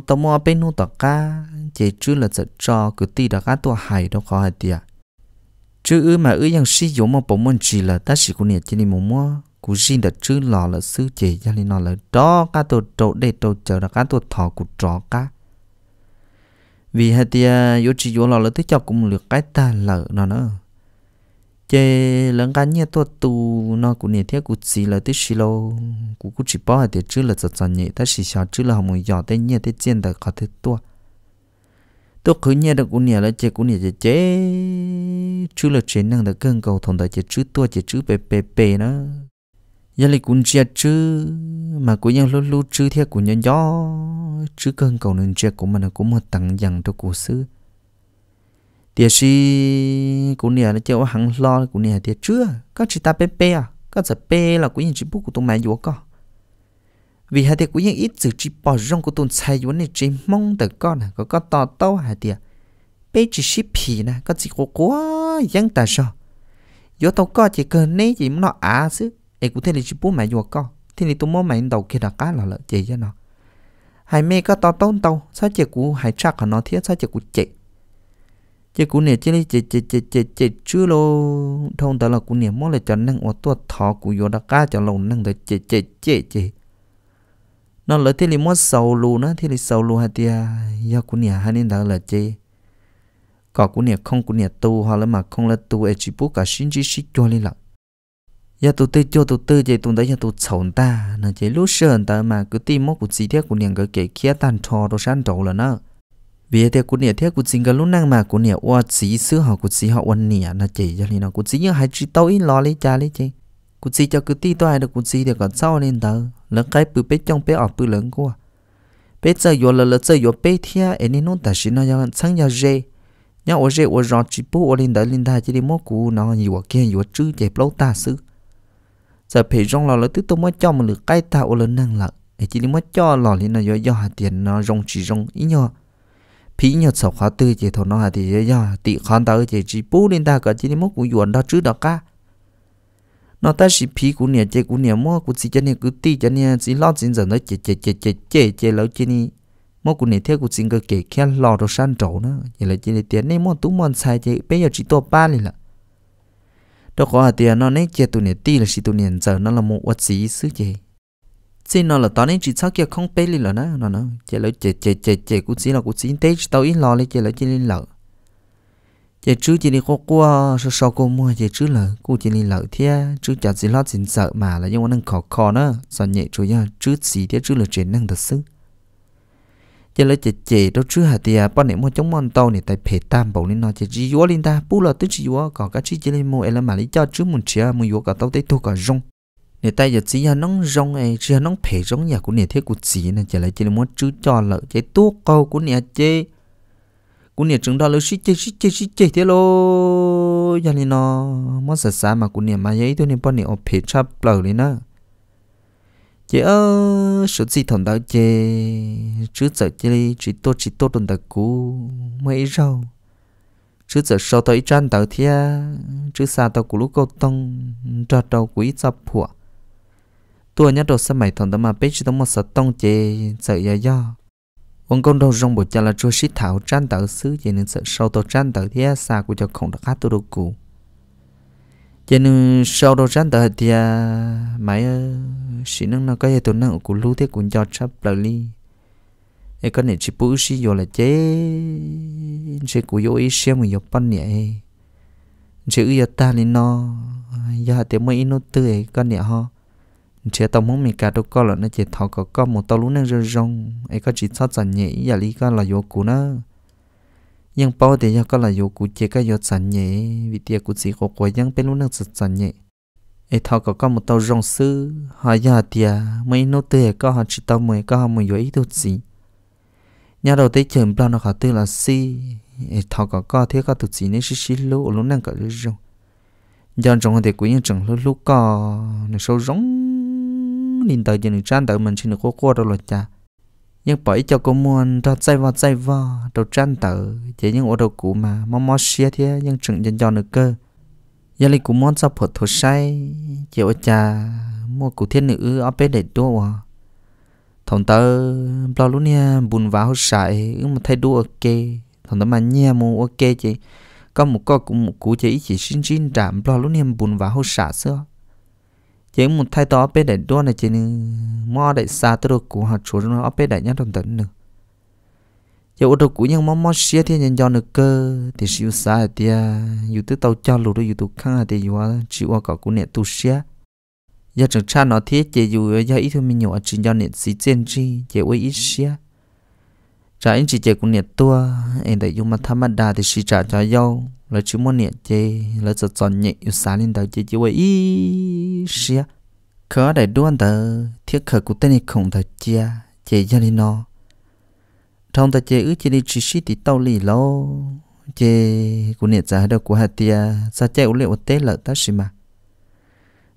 ờ, tao mua bên nút tao cá chỉ chứ là sợ cho cứ ti đã cá tua hải đâu khó hay tiệt chữ mà ư yang sử dụng mà bộ môn chỉ là ta chỉ cũng nhiệt chỉ nên mua mua cú xin đặt chữ lò là sư chỉ giờ lên nó là đó cá tua trâu để trâu chờ đã cá tua thọ cú trọ cá vì hai tiệt yếu chỉ yếu lò là tới cho cũng được cái ta lợ nó nữa chế lần cá nhẹ tôi tu nó cũng nhẹ thiết cũng chỉ là tích xí lô cũng cũng chỉ bỏ thì chứ là sợ sợ nhẹ ta xí sợ chứ là không muốn giọt tới nhẹ tới trên đời có thứ tua tôi cứ nhẹ được cũng nhẹ là chế cũng nhẹ chế chế chứ là chế năng được cơn cầu thòng đời chế chứ tua chế chứ bề bề bề nó giờ lại cũng chế chứ mà cũng nhân lúc lúc chứ thế cũng nhân gió chứ cơn cầu nên chế của mình cũng một tặng dần cho cuộc xưa thì gì cũng nè nó chơi hàng lo cũng nè thì chưa các chị ta bé bé à các chị bé là cũng những chị bút của tôi mẹ vô co vì hai thì cũng những ít sự chỉ bỏ rong của tôi sai vô này chỉ mong từ con có có to to hai thì bé chỉ ship phì nè các chị có quá dân ta sao do tao có chỉ cần nấy chỉ nó à chứ em cũng thế này chỉ bút mẹ vô con thế này tôi mua mẹ đầu kia đặt cá là lợi chị cho nó hai mẹ có to tao tao sao chị cũng hai chắc nó thiết sao chị cũng chị chỉ cú nè chỉ lấy chỉ chỉ chỉ chỉ chỉ chưa lo thông tao là cú nè mỗi lần cho năng ở tua thọ cú vô đã cá cho lòng năng tới chỉ chỉ chỉ chỉ nó lỡ thì lấy mỗi sầu lù nó thì lấy sầu lù hạt tia do cú nè hai nên đó là chỉ có cú nè không cú nè tu hoặc là mà không là tu ấy chỉ bút cả sinh chỉ sinh cho lên lận giờ tụi tôi cho tụi tôi vậy tụi đấy giờ tụi sầu ta nè chỉ lú sờn ta mà cứ tìm mốt của gì thế nè niềng cái kia tan trò đồ san trầu là nó vì thế cũng nhẹ thế cũng chính cái lúc năng mà cũng nhẹ qua chỉ sửa họ cũng chỉ họ quan nhẹ là chỉ cho nên nó cũng chỉ như hai chỉ tối lo lấy cha lấy chứ cũng chỉ cho cứ ti toai được cũng chỉ được còn sau nên tớ lớn cái bự bé trong bé ở bự lớn quá bé giờ yo là là giờ yo bế thia em nên nó ta xin nó cho sang nhà rể nhà ở rể ở rọ chỉ bố ở lên đợi lên ta chỉ đi mua cũ nó nhiều kia nhiều chữ chạy lâu ta xứ giờ phải rong lò là tức tôi mới cho một lượt cái ta ở lớn năng lợ chỉ đi mua cho lò lên nó do do hạt tiền nó rong chỉ rong ít nhau phí nhờ sầu khá tư chỉ thổ nó hà thì giờ tị khán tao chỉ chỉ bố lên ta cả chỉ mốt cũng yuan đó chứ đó cả nó ta chỉ phí của nhà chỉ của nhà mua của chỉ cho nên cứ tị cho nên chỉ lo chỉ giờ nó chỉ chỉ chỉ chỉ chỉ chỉ lâu chỉ ni mua của nhà theo của chỉ cái kể khe lo đồ san trổ nữa vậy là chỉ để tiền này mốt tú mòn xài chỉ bây giờ chỉ to ba này là đó có hà tiền nó nấy chỉ tụ nhẹ tị là chỉ tụ nhẹ giờ nó là một vật gì xứ chỉ xin nó là tao nên chỉ sau kia không bê lên là nó nó nó chỉ là chỉ chỉ chỉ chỉ cũng chỉ là cũng chỉ tết tao ít lo lên chỉ là chỉ lên lợ chỉ chứ chỉ đi cô qua sau sau cô mua chỉ chứ là cô chỉ lên lợ thế chứ chả chỉ lo chỉ sợ mà là nhưng mà nó khó khó nữa sợ nhẹ chú ya chứ gì thế chứ là chuyện năng thật sự chỉ là chỉ chỉ đâu chứ hà thì bọn này mua chống mòn tàu này tại phải tam bảo lên nó chỉ chỉ vua lên ta bu là tức chỉ vua có cái chỉ chỉ lên mua là mà lý cho chứ muốn chia muốn vua cả tao thấy thua cả rong nè tay giờ chỉ hắn nóng rong ấy chỉ hắn nóng phê rong nhà của nè thế của chị nè chả lại chỉ là muốn chữ cho lợ chế tuốt câu của nè chế của nè chúng ta lỡ xí chế xí chế xí chế thế lô giờ này nó muốn sợ sợ mà của nè mà giấy tôi nè bọn nè ở phê chắp lợ đấy nè chế ơ số gì thằng đó chế chứ sợ chế đi chỉ tốt chỉ tốt tuần đặc cú mấy rau chứ giờ sau tới trang tới thia chứ xa tàu của lúc câu tông cho tàu quý chấp phụa tua nhát đồ sao mày thằng tao mà biết chứ tao mà sợ tông chê sợ ya do ông con đầu rong bộ cha là chua xít thảo trăn tờ xứ vậy nên sợ sau tao trăn tờ thì xa của cho không được hát tôi đâu cụ vậy nên sau đó trăn tờ thì mày sĩ năng nó có gì tụi năng của lưu thế của cho chấp lời ly ai có này chỉ bự xí vô là chế chế của vô ý xem mình vô bắn nhẹ chế ư ta lên nó giờ thì mới nó tươi con nhẹ ho chế tao muốn mình cả đâu co là nó chế thọ có có một tàu lú năng rong rong ấy có chỉ sót sản nhẹ giờ lý có là vô cũ nó nhưng bao thì giờ có là vô cũ chế cái vô sẵn nhẹ vì tiệc cũ chỉ có quay nhưng bên lú năng sót sẵn nhẹ ấy thọ có có một tàu rong sư họ giờ tiệc mấy nô tê à, có họ chỉ tao mười có họ mười vô ý đồ gì nhà đầu tới chừng bao nó họ tư là si ấy thọ có có thế có tụt gì nên xí xí lú lú năng có rong giờ trong thì cũng như chẳng lú lú có nó sâu rong nín tới giờ trang tới mình xin được cố cố đâu rồi cha nhưng bởi cho cô muốn ra dây vào dây vào đầu trang tử chỉ những ô đầu cũ mà mò mò xia thế nhưng chừng dần cho được cơ gia lại cũng muốn sao phật thổ say chỉ ô cha mua cụ thiên nữ ở bên để đua à thằng tớ lo luôn nha bùn vào sải mà thay đua ok thằng tớ mà nhẹ mu ok chị có một con cũng một cụ chỉ chỉ xin xin đảm lo luôn nha bùn vào sả xưa chế một thay to bên để đua này chỉ nên mò đại xa tôi được của hạt chuột nó ở bên đại nhát đồng tấn nữa giờ ô tô của những món mò xe thì nhân do được cơ thì siêu xa thì dù tới tàu cho lù đôi dù tụ khăn thì dù chịu qua cỏ của nẹt tu xe giờ chẳng cha nó thiết chế dù giờ ít thôi mình nhỏ chỉ do nẹt gì trên chi chế quay ít xe trả anh chị chị cũng nhiệt tua em đại dùng mà tham mặt đà thì chỉ trả cho nhau là chú muốn nhiệt chơi là giờ chọn nhẹ yêu xa lên đầu chơi chị vậy ý xia khờ đại đoan tờ thiết khởi của tên này không thật chia chơi cho đi nó trong ta chơi ước chơi đi chỉ xí thì tao lì lo chơi cũng nhiệt trả đâu của hạt tia sao chơi uống liệu tế lợn ta xí mà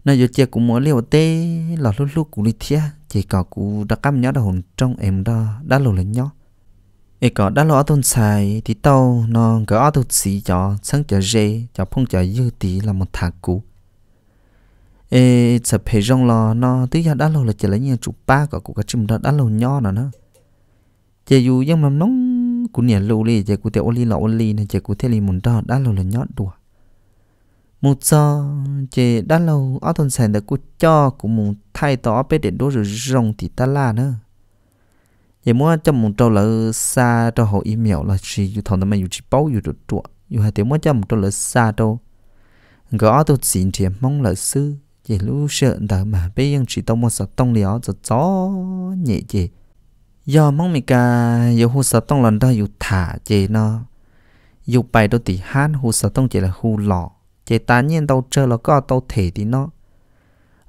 nó giờ chơi cũng muốn liệu tế lọt lúc lúc cũng đi thia chị có cũng đã cắm nhớ đầu hồn trong em đó đã lộ lên nhóc ấy có đã lo tôn xài thì tao nó có tụt xì cho sáng cho dê cho phong cho dư tí là một thằng cũ ê sập hệ rong lò nó tí giờ đã lâu là chỉ lấy nhà chụp ba của cụ cái chim đó đã lâu nho nó nó chỉ dù nhưng mà nóng của nhà lâu đi chỉ của tiểu li lọ li này chỉ của thế li muốn đó đã lâu là nhót đùa một giờ chỉ đã lâu áo thôn xài đã cụ cho của muốn thay tỏ bé để đốt rồi rong thì ta là nữa 也么这么着了啥着好疫苗了，是有同他们有去包有着做，有还点么这么着了啥着，个阿都今天忙了事，也路上的嘛，别人知道么啥东了就早日节，要忙咪个有胡啥东了的有他节呢，有白到底汉胡啥东节了胡老，节当年到这了个到提的呢。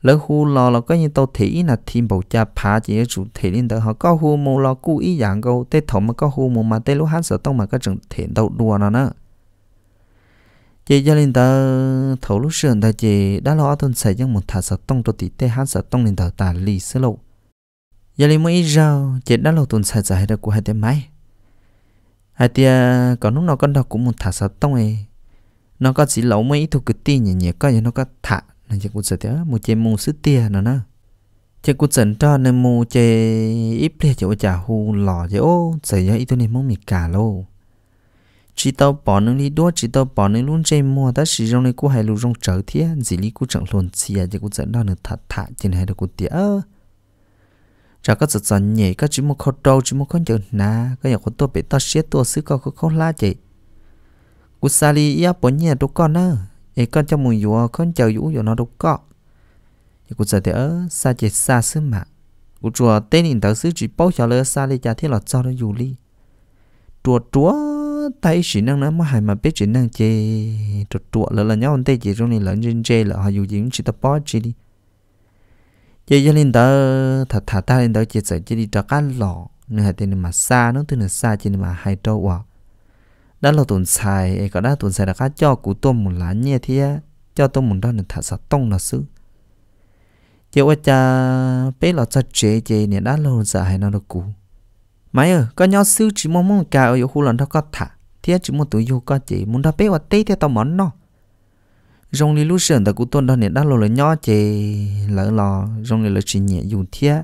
lỡ hu lo là có như tàu thị là thiên bầu cha phá chỉ chủ thể lên tới họ có hu mù lo cú ý dạng câu tê thổ mà có hu mù mà tê lúc hát sợ tông mà có trận thị đầu đùa nó nữa chị cho lên tờ thổ lúc xưa ta chị đã lo thôn xảy trong một thả sợ tông cho tí tê hát sợ tông lên tờ tà lì sơ lộ giờ lên mới ra, chị đã lo thôn xảy giải được của hai tê máy hai tê còn lúc nào con đọc cũng một thả sợ tông ấy nó có chỉ lẩu mấy thuộc cái tin nhỉ nhỉ coi như nó có thả nên chắc cũng sẽ thế mu chế mu sứ tia nữa nè chắc cũng sẵn cho nên mu chế ít lệ chỗ trả hù lò chứ ô sẽ do ít tôi nên mong mì cả lô chỉ tao bỏ nên đi đua chỉ tao bỏ nên luôn chế mua ta sử dụng này cũng hay luôn trong trở thế gì lý cũng chẳng luôn à, chắc cũng sẵn đó nữa thật thà trên hai được cũng tia chả có sự sẵn nhỉ chỉ một khâu trâu chỉ một con chữ na cái nhà con tôi bị tao xiết tôi xứ có có không la chị cú xa đi ia bốn nhà đồ con nữa 에 건점 문 요어 건점 요요 nó đâu có thì cũng giờ thì ở xa chỉ xa xứ mà cụ chùa tên nhìn tới xứ chỉ bao giờ lỡ xa đi cha thế là cho nó dù đi chùa chúa tay chỉ năng nó mà hay mà biết chỉ năng chê chùa chùa lỡ là nhau tay chỉ trong này lỡ trên chê là họ dù gì cũng chỉ tập bó chỉ đi chơi cho lên tớ thật thà ta lên tớ chỉ sợ chỉ đi cho cá lọ nên hay tên mà xa nó tên là xa chỉ mà hay trâu vào đã là tồn xài ấy có đã tuần xài là cá cho cụ tôm một lá nhẹ thì cho tôm một đó là thả sạt tông là xứ chỉ qua cha bé là cha chế chế này đã lâu giờ hay nó được cũ. mấy ơi có nhau xứ chỉ mong muốn cả ở khu lần đó có thả thì chỉ muốn tuổi yêu có chỉ muốn đó bé và tê theo tao món nó rong li lúc sườn ta cụ tôn đó này đã lâu là nhau chế lỡ lò rong li là chỉ nhẹ dùng thiệt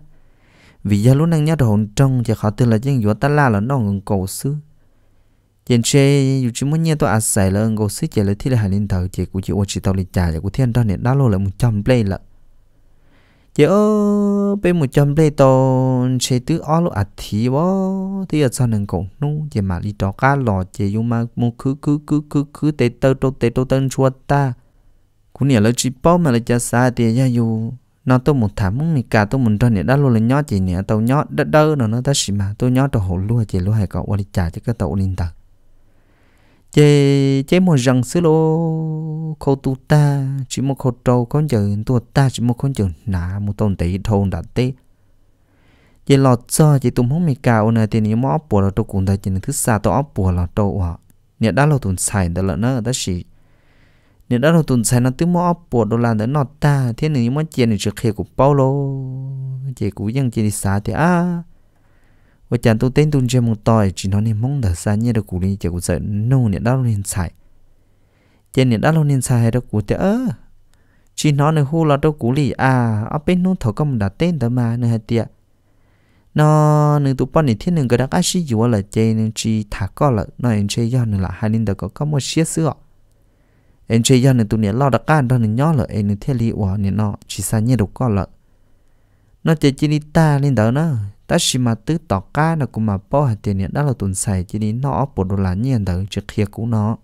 vì giờ lúc năng nhớ đồn trong chỉ khó tư là những yếu ta la là nó ngừng cầu xứ hiện chế dù chỉ muốn nhớ tôi ăn xài là ngô xí chế là thi là hải linh thầu chế của chị ô chỉ tàu lịch trà của thiên đó nên đã lâu là một trăm play là chế ơ bên một trăm play to chế tứ ó lô ạt à thì bó thì ở sau nâng cổ nu chế mà đi đó cá lò chế dù mà một cứ cứ cứ cứ cứ tê tơ tô tê tô tân chua ta cũng nhớ là chỉ bó mà là cha xa thì ra dù nó tôi một thảm muốn cả tôi muốn cho nên đã luôn là nhót chị nè tàu nhót đỡ đỡ nó nó ta xì mà tôi nhót đồ hổ luôn chị luôn hay cậu qua trả trà chứ cái tàu linh tàu chế chế một rằng xứ lô khô tu ta chỉ một khâu trâu con chữ tu ta chỉ một con chữ nà một tôn tỷ thôn đã tê chế lọt cho chế tụm hôm mì cao nè tiền yếu móp bùa là tôi cùng đại chỉ thứ xa tao óp bùa là tôi à nè đã lâu tuần xài đã lợn nó đã xì nè đã lâu tuần xài nó tứ móp bùa đô la đã nọt ta thế nè yếu móp chế nè trước khi của paulo chế cũng dân chế đi xa thì à và chàng tôi tên tôi chơi một tòi chỉ nói nên mong đỡ xa nhé được cụ đi chỉ cụ sợ nô nè đau nên xài chỉ nè đau nên xài hay đâu cụ tớ chỉ nói nên hú là đâu cụ lì à ở bên nô thầu công đã tên đó mà nè hạt tiệt nó nè tụ bọn nè thiên nè cái đặc ác sĩ dùa là chơi nên chỉ thả có là nó anh chơi do nè là hai nên đó có có một xía sữa anh chơi do nè tụ nè lo đặc ác đó nè nhỏ là anh nè thiên lì hòa nè nó chỉ xa nhé được có là nó chơi chỉ đi ta nên đó nó ta chỉ mà tứ tỏ ca là cũng mà bỏ hạt tiền hiện đó là tuần xài chỉ đến nó bộ đồ lá nhiên tới trước kia cũng nó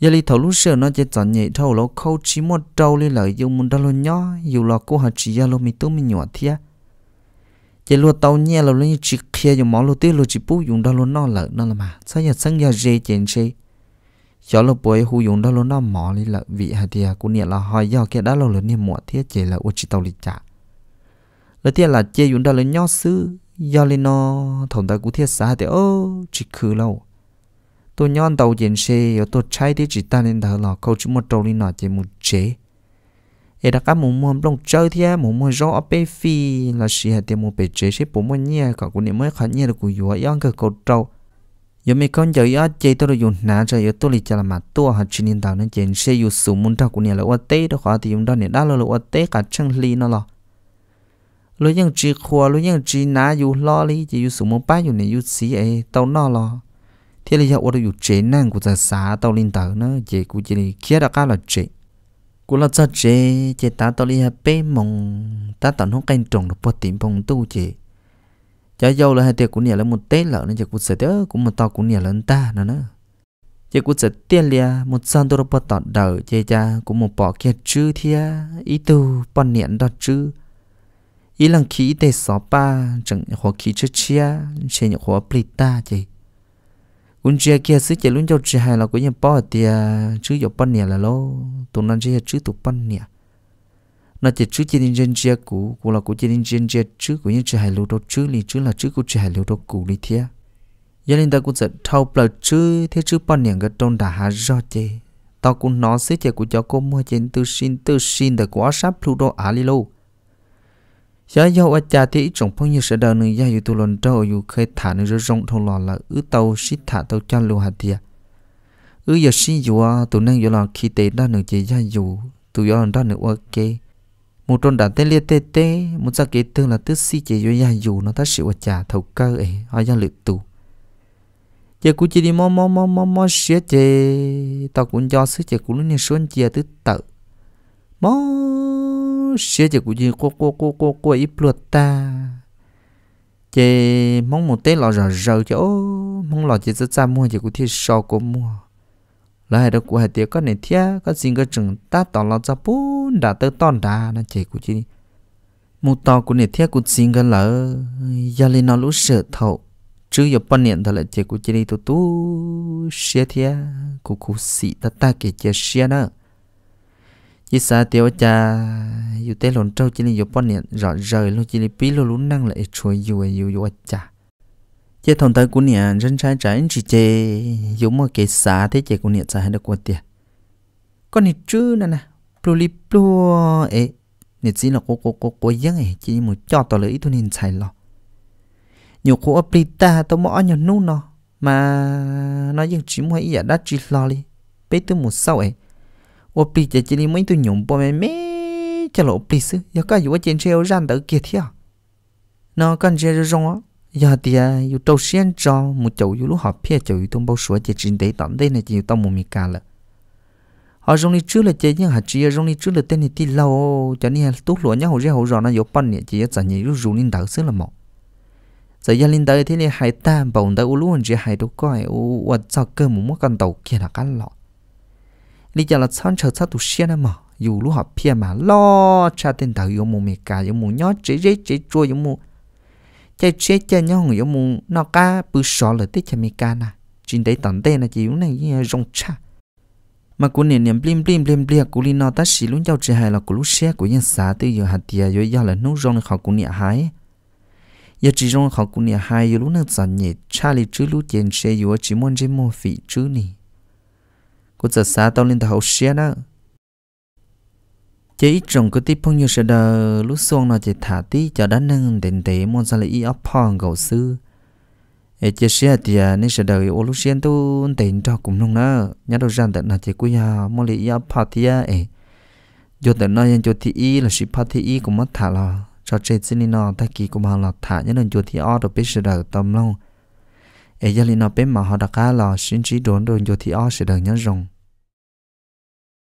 giờ đi thầu lúc xưa nó chỉ chọn nhảy thầu lỗ khâu chỉ một trâu lên lợi dùng muốn đâu luôn nhó dù là cô hạt chỉ ra lô mi tú mi nhỏ thia giờ lô tàu nhẹ là lên chỉ kia dùng món lô tiếc lô chỉ bút dùng đâu luôn nó lợi nó là mà sao giờ sáng giờ dê chèn chê cho lô bồi hù dùng đâu luôn nó mỏ lên lợi vị hạt thia cũng nhẹ là hỏi do kia đó lâu lớn niệm muộn thia chỉ là ô chỉ tàu lịch trả là tiền là chơi dùng đó là nhỏ sư do lên nó thổn ta cũng thiệt xa thì ô chỉ khứ lâu tôi nhon đầu diện xe ở tôi chạy đi chỉ ta nên thở lò câu chỉ một trâu lên nọ chỉ một chế ở đó các mù mù trong chơi thì mù mù rõ ở bên phi là xì hạt tiền một bể chế xếp bố mù nhẹ cả cũng niệm mới khá nhẹ được của yếu yong cái cầu trâu giờ mình con giờ yếu chơi tôi dùng nã chơi yếu tôi lịch là mà tua hạt chỉ nên tạo nên diện xe yếu sủng muốn thao của niệm là ô tê đó khó thì dùng đó niệm đã là ô tê cả chân ly nó lò lúc những chỉ khua lúc những chỉ ná dù lo lý chỉ dù sủng mong ba này dù xí ấy tao nó lo thế là giờ ở đâu dù chế năng của giờ xã tao linh tử nó chỉ của chỉ này kia đã cá là chế của là giờ chế chế ta tao linh bê mong ta tao không canh trồng được bao tiền bông tu chế cho dâu là hai tiệc của nhà là một tết lợn nên sẽ đỡ cũng một tao của nhà lớn ta nữa nữa chỉ sẽ tiền lia một san tôi đâu bao tọt đời chế cũng một bỏ kia chứ thia ý tu bao niệm đó chứ ý lần khí để sáu ba chẳng hoa khí chất chia chế nhập hoa bì ta chị un chia kia xứ chế luôn cho chia hai là của nhà bỏ thì chứ nhập bắn nhà là lô năng nó chia chứ tụi bắn nhà nó chỉ chứ chia nên chia cũ cũng là của chia nên chia chứ của những chia hai lô đâu chứ li chứ là chứ của chia hai lô đâu cũ li thia giờ nên ta cũng sẽ thâu bờ chứ thế chứ bắn nhà cái trôn đã hạ rõ chị tao cũng nói xứ chế của cháu cô mua trên từ xin từ xin để quá sắp pluto alilo giá dầu ở cha thì trong phong như sẽ đầu nương gia yêu tu lần trâu dù khơi thả nương rồi rong thong lò là ứ tàu xít thả tàu cho lưu hạt tiệt ứ giờ xí dù à tụ năng yêu là khi tế đa nương chỉ gia dù tụ yêu lần đa nương ok một trong đàn tên liệt tê tê một gia kế tương là tứ si chỉ yêu gia dù nó ta sự ở cha thâu cơ ấy họ gia lự tụ giờ cũng chỉ đi mò mò mò mò mò xía chê tao cũng cho sức chê cũng nên xuân chia tứ tự mò xia chỉ của gì cô cô cô cô cô ít luật ta chị mong một tế lò rờ rờ chỗ ô mong lò chị rất xa mua chị cũng thiết sò cô mua là hai đó của hai tiệc có này thia có xin cái chừng ta tỏ lò cho bốn đã tới tòn đã nên chị của chị một to của này thia cũng xin cái lỡ giờ lên nó lũ sợ thầu chứ giờ bao niệm thật là chị của chị đi tu tu xia thia của cụ sĩ ta ta kể chị xia nữa chỉ sa tiêu cha dù tế lồn trâu chỉ là dù bọn niệm rõ rời luôn chỉ là bí lô lún năng lại chuối dù dù dù cha chế thằng tới của niệm dân trái trái chỉ chế dù mà cái sa thế chế của niệm sa hay được quan tiền con niệm chứ nè nè plu li plu ấy niệm chỉ là cố cố cố cố giang ấy chỉ một cho tao lấy thôi nên sai lo nhiều cố ấp đi ta tao mỏ nhiều nu nó mà nó dừng chỉ mua ý giả đắt chỉ lo đi bây tôi một sau ấy 我比这这里没都用不没没，这老比是要干有我坚持要让到给天，那干这就中啊，要的有到现状，木就有路好撇，就有东包说这真得当得呢，就到木米干了。họ rong đi trước là chơi nhưng hạt chia rong đi trước là tên này tin lâu cho nên tốt lúa nhau ra hậu rồi nó yếu bận nhẹ chỉ chẳng nhỉ rủ linh đạo xưa là mỏ giờ gia linh tới thế này hai ta bồng tới u luôn chỉ hai đứa coi u vật sao cơ một mối con tàu kia là cán lọ lý do là chăn chờ sát tụ xe này mà dù lúc họ phe mà lo cha tên đầu yếu mù mì cả yếu mù nhó chế chế chế chua yếu mù chế chế chế nhó hồng yêu mù nó cá bự sọ là tết cha mì cả nè chính đấy tận đây là chỉ uống này rong cha mà cô nè nè blim blim blim blim cô li nó ta xì luôn cháu chế hay là cô lúc xe của nhân xã từ giờ hạt tiề rồi giờ là nấu rong là họ cô nè hai giờ chỉ rong họ cô nè hai giờ lúc nó giận nhẹ cha li chữ lúc tiền xe giờ chỉ muốn chỉ muốn phì chữ này cô giờ xa tao lên thầu xe đó chỉ ít trồng cái tiếp phong như sẽ đờ lúc xuống nó chỉ thả tí cho đã nâng tiền tế môn ra lấy y ấp phong gầu sư ấy chỉ xe à thì à, nên sẽ đờ ô lúc xuyên tu tiền cho cũng nông nữa nhớ đâu rằng tận là chỉ quý à môn lại y ấp phong thì ấy à, cho tận nói cho thì ý là sĩ phát thì y cũng mất thả là cho trên xin nó thay kỳ cũng hàng là thả nhớ nên cho thì o được biết sẽ đờ tâm lòng ấy e yali no pe mà họ da ka la shin chi don don yo thì a sẽ được nya rồng.